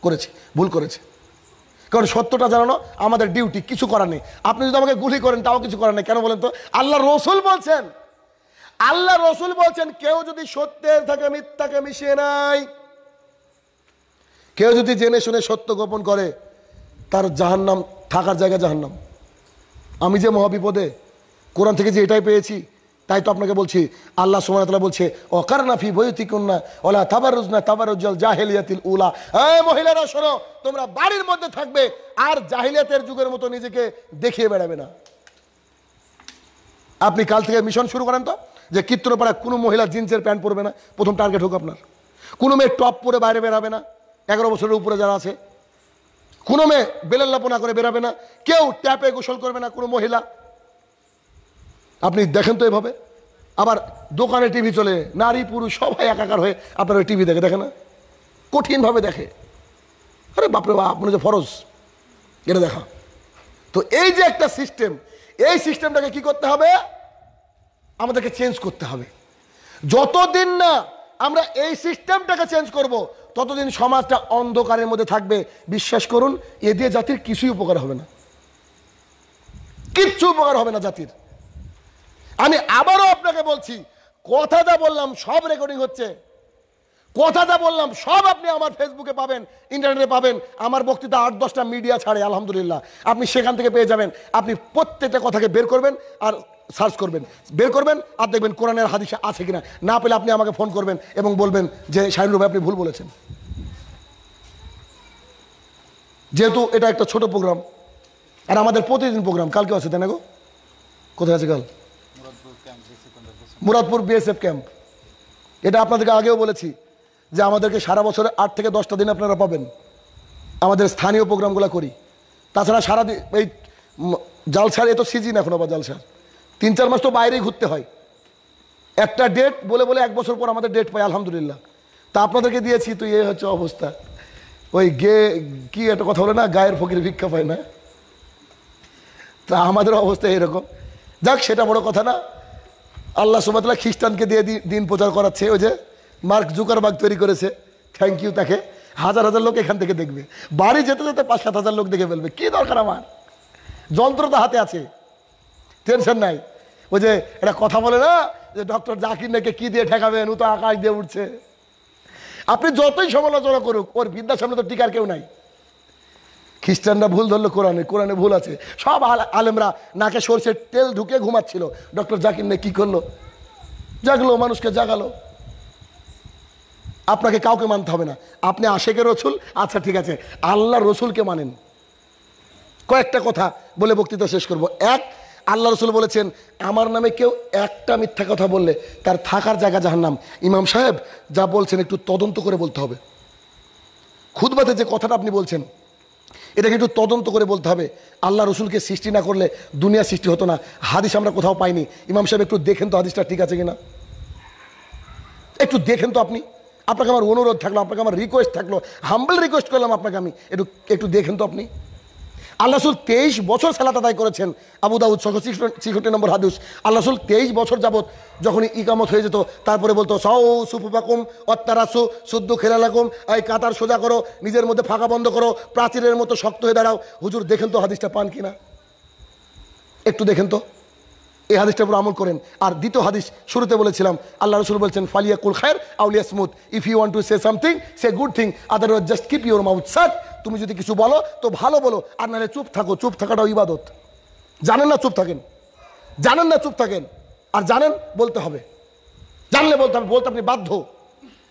করেছি ভুল করেছে কারণ সত্যটা জানানো আমাদের ডিউটি কিছু করার নেই আপনি যদি আমাকে গুলি করেন তাও কিছু করার নেই কেন বলেন তো আল্লাহ রসুল বলছেন আল্লাহ রসুল বলছেন কেউ যদি সত্যের থাকে মিথ্যাকে মিশিয়ে নাই কেউ যদি জেনে শুনে সত্য গোপন করে তার জাহান্নাম থাকার জায়গা জাহান্নাম আমি যে মহাবিপদে কোরআন থেকে যে এটাই পেয়েছি তাই তো আপনাকে বলছি আল্লাহ সুমানতলা বলছে ও নাফি বৈতি কন্যা ওলা তাবারুজ না তাবারুজ্জল জাহেলিয়াতিল উলা হ্যাঁ মহিলারা শোনো তোমরা বাড়ির মধ্যে থাকবে আর জাহিলিয়াতের যুগের মতো নিজেকে দেখিয়ে বেড়াবে না আপনি কাল থেকে মিশন শুরু করেন তো যে কীর্তনপাড়া কোনো মহিলা জিন্সের প্যান্ট পরবে না প্রথম টার্গেট হোক আপনার কোনো মেয়ে টপ পরে বাইরে বেরাবে না এগারো বছরের উপরে যারা আছে কোনো মেয়ে বেলাল্লাপনা করে বেরাবে না কেউ ট্যাপে গোসল করবে না কোনো মহিলা আপনি দেখেন তো এভাবে আবার দোকানে টিভি চলে নারী পুরুষ সবাই একাকার হয়ে আপনার ওই টিভি দেখে দেখে না কঠিনভাবে দেখে আরে বাপরে বাপ আপনার যে ফরজ এটা দেখা তো এই যে একটা সিস্টেম এই সিস্টেমটাকে কি করতে হবে আমাদেরকে চেঞ্জ করতে হবে যতদিন না আমরা এই সিস্টেমটাকে চেঞ্জ করব। ততদিন সমাজটা অন্ধকারের মধ্যে থাকবে বিশ্বাস করুন এ দিয়ে জাতির কিছুই উপকার হবে না কিচ্ছু উপকার হবে না জাতির আমি আবারও আপনাকে বলছি কথা যা বললাম সব রেকর্ডিং হচ্ছে কথা যা বললাম সব আপনি আমার ফেসবুকে পাবেন ইন্টারনেটে পাবেন আমার বক্তৃতা আট দশটা মিডিয়া ছাড়ে আলহামদুলিল্লাহ আপনি সেখান থেকে পেয়ে যাবেন আপনি প্রত্যেকটা কথাকে বের করবেন আর সার্চ করবেন বের করবেন আর দেখবেন কোরআনের হাদিসে আছে কিনা না পেলে আপনি আমাকে ফোন করবেন এবং বলবেন যে শাহিনুর ভাই আপনি ভুল বলেছেন যেহেতু এটা একটা ছোট প্রোগ্রাম আর আমাদের প্রতিদিন প্রোগ্রাম কালকে আছে তেনাগো কোথায় আছে কাল মুরাদপুর বিএসএফ ক্যাম্প এটা আপনাদেরকে আগেও বলেছি যে আমাদেরকে সারা বছরে আট থেকে দশটা দিন আপনারা পাবেন আমাদের স্থানীয় প্রোগ্রামগুলো করি তাছাড়া সারা এই জালসার এত সিজিন এখন আবার জালসার তিন চার মাস তো বাইরেই ঘুরতে হয় একটা ডেট বলে বলে এক বছর পর আমাদের ডেট পাই আলহামদুলিল্লাহ তা আপনাদেরকে দিয়েছি তো এ হচ্ছে অবস্থা ওই গে কি একটা কথা বলে না গায়ের ফকির ভিক্ষা পায় না তা আমাদের অবস্থা এরকম যাক সেটা বড় কথা না আল্লাহ সুবাতলা খ্রিস্টানকে দিয়ে দিন প্রচার করাচ্ছে ওই যে মার্ক জুকারবাগ তৈরি করেছে থ্যাংক ইউ তাকে হাজার হাজার লোক এখান থেকে দেখবে বাড়ি যেতে যেতে পাঁচ সাত হাজার লোক দেখে ফেলবে কী দরকার আমার যন্ত্র তো হাতে আছে টেনশন নাই ওই যে এটা কথা বলে না যে ডক্টর জাকির নাকি কী দিয়ে ঠেকাবেন ও তো আকাশ দিয়ে উঠছে আপনি যতই সমালোচনা করুক ওর বিদ্যার সামনে তো টিকার কেউ নাই খ্রিস্টানরা ভুল ধরলো কোরআনে কোরআনে ভুল আছে সব আলেমরা নাকে সরষের তেল ঢুকে ঘুমাচ্ছিল ডক্টর জাকির নে কী করলো জাগলো মানুষকে জাগালো আপনাকে কাউকে মানতে হবে না আপনি আশেকের রসুল আচ্ছা ঠিক আছে আল্লাহ রসুলকে মানেন কয়েকটা কথা বলে বক্তৃতা শেষ করব এক আল্লাহ রসুল বলেছেন আমার নামে কেউ একটা মিথ্যা কথা বললে তার থাকার জায়গা যাহার নাম ইমাম সাহেব যা বলছেন একটু তদন্ত করে বলতে হবে খুদবাতে যে কথাটা আপনি বলছেন এটাকে একটু তদন্ত করে বলতে হবে আল্লাহ রসুলকে সৃষ্টি না করলে দুনিয়া সৃষ্টি হতো না হাদিস আমরা কোথাও পাইনি ইমাম সাহেব একটু দেখেন তো হাদিসটা ঠিক আছে কিনা একটু দেখেন তো আপনি আপনাকে আমার অনুরোধ থাকলো আপনাকে আমার রিকোয়েস্ট থাকলো হাম্বল রিকোয়েস্ট করলাম আপনাকে আমি একটু একটু দেখেন তো আপনি আল্লাহ রসুল তেইশ বছর সালাত আদায় করেছেন আবু দাউদ ছশো ছিষট্টি নম্বর হাদুস আল্লাহ রসুল তেইশ বছর যাবৎ যখন ইকামত হয়ে যেত তারপরে বলতো সও সুফুপাকুম অত্যারাসু শুদ্ধ খেলালাকুম এই কাতার সোজা করো নিজের মধ্যে ফাঁকা বন্ধ করো প্রাচীরের মতো শক্ত হয়ে দাঁড়াও হুজুর দেখেন তো হাদিসটা পান কিনা একটু দেখেন তো এই হাদিসটা উপর আমল করেন আর দ্বিতীয় হাদিস শুরুতে বলেছিলাম আল্লাহ রসুল বলছেন ফালিয়া কুল খায়ের আউলিয়া স্মুথ if you want to say something say good thing other just keep your mouth shut তুমি যদি কিছু বলো তো ভালো বলো আর নাহলে চুপ থাকো চুপ থাকাটাও ইবাদত জানেন না চুপ থাকেন জানেন না চুপ থাকেন আর জানেন বলতে হবে জানলে বলতে হবে বলতে আপনি বাধ্য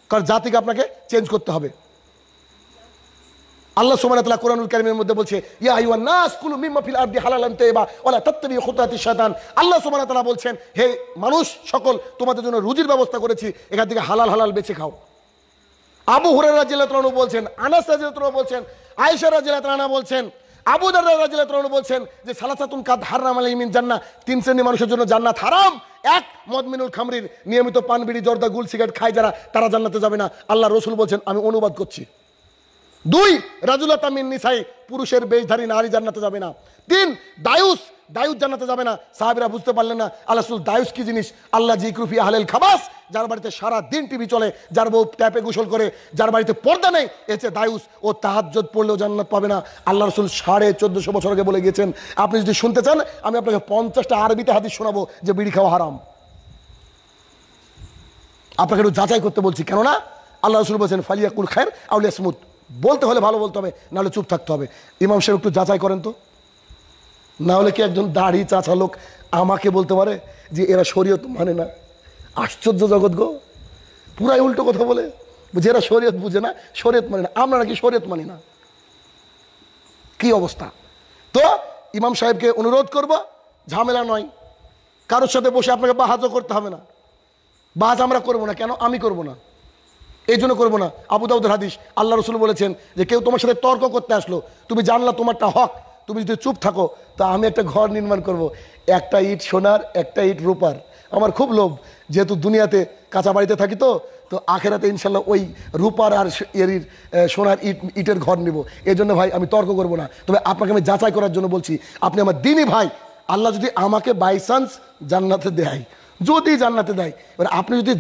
কারণ জাতিকে আপনাকে চেঞ্জ করতে হবে আল্লাহ সুমান তালা কোরআনুল কারিমের মধ্যে বলছে ইয়া ফিল আল্লাহ সুবহানাহু তালা বলছেন হে মানুষ সকল তোমাদের জন্য রুজির ব্যবস্থা করেছি এখান থেকে হালাল হালাল বেছে খাও আবু হুরেরা জেলাতরানু বলছেন আনাস রাজিলাতরানু বলছেন আয়েশা রাজিলাতরানা বলছেন আবু দাদা রাজিলাতরানু বলছেন যে সালাসাতুন কাদ হারাম আলাইমিন জান্না তিন শ্রেণী মানুষের জন্য জান্নাত হারাম এক মদমিনুল খামরির নিয়মিত পান বিড়ি জর্দা গুল সিগারেট খায় যারা তারা জান্নাতে যাবে না আল্লাহ রসুল বলছেন আমি অনুবাদ করছি দুই রাজুলা তামিন নিসাই পুরুষের বেশধারী নারী জান্নাতে যাবে না তিন দায়ুস দায়ুস জান্নাতে যাবে না সাহাবিরা বুঝতে পারলেন না আল্লাহসুল দায়ুস কি জিনিস আল্লাহ জিক্রুফি আহলেল খাবাস যার বাড়িতে সারা দিন টিভি চলে যার বউ ট্যাপে গোসল করে যার বাড়িতে পর্দা নেই এসে দায়ুস ও তাহাজ্জত পড়লেও জান্নাত পাবে না আল্লাহ রসুল সাড়ে চোদ্দশো বছর আগে বলে গেছেন আপনি যদি শুনতে চান আমি আপনাকে পঞ্চাশটা আরবিতে হাদিস শোনাবো যে বিড়ি খাওয়া হারাম আপনাকে একটু যাচাই করতে বলছি কেননা আল্লাহ রসুল বলছেন ফালিয়াকুল খায়ের আউলিয়া স্মুথ বলতে হলে ভালো বলতে হবে নাহলে চুপ থাকতে হবে ইমাম সাহেব একটু যাচাই করেন তো না হলে কি একজন দাড়ি চাচা লোক আমাকে বলতে পারে যে এরা শরীয়ত মানে না আশ্চর্য জগৎ গো পুরাই উল্টো কথা বলে যে এরা শরীয়ত বুঝে না শরীয়ত মানে না আমরা নাকি শরীয়ত মানি না কি অবস্থা তো ইমাম সাহেবকে অনুরোধ করব ঝামেলা নয় কারোর সাথে বসে আপনাকে বাহাজও করতে হবে না বাহাজ আমরা করব না কেন আমি করব না এই জন্য করবো না আবু দাউদের হাদিস আল্লাহ রসুল বলেছেন যে কেউ তোমার সাথে তর্ক করতে আসলো তুমি জানলা তোমারটা হক তুমি যদি চুপ থাকো তা আমি একটা ঘর নির্মাণ করব। একটা ইট সোনার একটা ইট রূপার আমার খুব লোভ যেহেতু দুনিয়াতে কাঁচা বাড়িতে থাকি তো তো আখেরাতে ইনশাল্লাহ ওই রূপার আর এর সোনার ইট ইটের ঘর নিব এই জন্য ভাই আমি তর্ক করব না তবে আপনাকে আমি যাচাই করার জন্য বলছি আপনি আমার দিনই ভাই আল্লাহ যদি আমাকে বাই চান্স জান্নাতে দেয় যদি জান্নাতে দেয় এবার আপনি যদি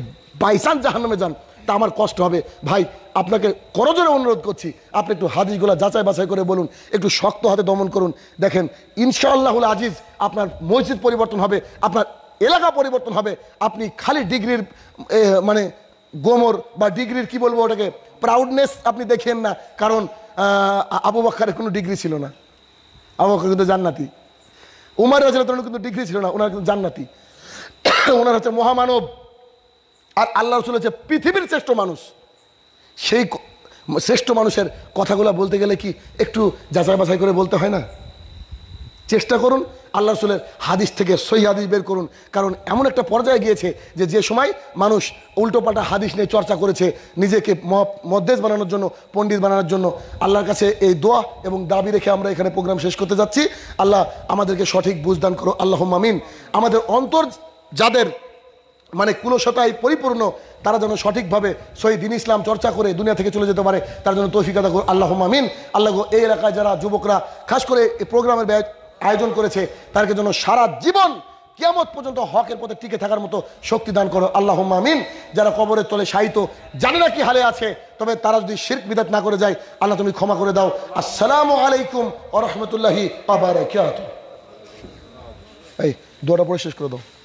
বাই চান্স জাহান্নামে যান তা আমার কষ্ট হবে ভাই আপনাকে করজোরে অনুরোধ করছি আপনি একটু হাদিসগুলো যাচাই বাছাই করে বলুন একটু শক্ত হাতে দমন করুন দেখেন ইনশাআল্লাহুল আজিজ আপনার মসজিদ পরিবর্তন হবে আপনার এলাকা পরিবর্তন হবে আপনি খালি ডিগ্রির মানে গোমর বা ডিগ্রির কি বলবো ওটাকে প্রাউডনেস আপনি দেখেন না কারণ আবু বাক্কারের কোনো ডিগ্রি ছিল না আবু বাক্কার কিন্তু জান্নাতি উমার রাজনীতি কিন্তু ডিগ্রি ছিল না ওনার কিন্তু জান্নাতি ওনার হচ্ছে মহামানব আর আল্লাহ রসুল হচ্ছে পৃথিবীর শ্রেষ্ঠ মানুষ সেই শ্রেষ্ঠ মানুষের কথাগুলো বলতে গেলে কি একটু যাচাই বাছাই করে বলতে হয় না চেষ্টা করুন আল্লাহ রসুলের হাদিস থেকে সহি হাদিস বের করুন কারণ এমন একটা পর্যায়ে গিয়েছে যে যে সময় মানুষ উল্টোপাল্টা হাদিস নিয়ে চর্চা করেছে নিজেকে মদ্দেশ বানানোর জন্য পণ্ডিত বানানোর জন্য আল্লাহর কাছে এই দোয়া এবং দাবি রেখে আমরা এখানে প্রোগ্রাম শেষ করতে যাচ্ছি আল্লাহ আমাদেরকে সঠিক বুঝদান করো আল্লাহ মামিন আমাদের অন্তর যাদের মানে কুলসতায় পরিপূর্ণ তারা যেন সঠিকভাবে শহীদ দিন ইসলাম চর্চা করে দুনিয়া থেকে চলে যেতে পারে তার জন্য তৌফিকাদা আল্লাহ মামিন আল্লাহ এই এলাকায় যারা যুবকরা খাস করে এই প্রোগ্রামের আয়োজন করেছে তাদেরকে যেন সারা জীবন কিয়ামত পর্যন্ত হকের পথে টিকে থাকার মতো শক্তি দান করো আল্লাহ মামিন যারা কবরের তলে সাহিত জানে না কি হালে আছে তবে তারা যদি শির্ক বিদাত না করে যায় আল্লাহ তুমি ক্ষমা করে দাও আসসালামু আলাইকুম আ রহমতুল্লাহি আবার এই দোয়াটা পরে শেষ করে দাও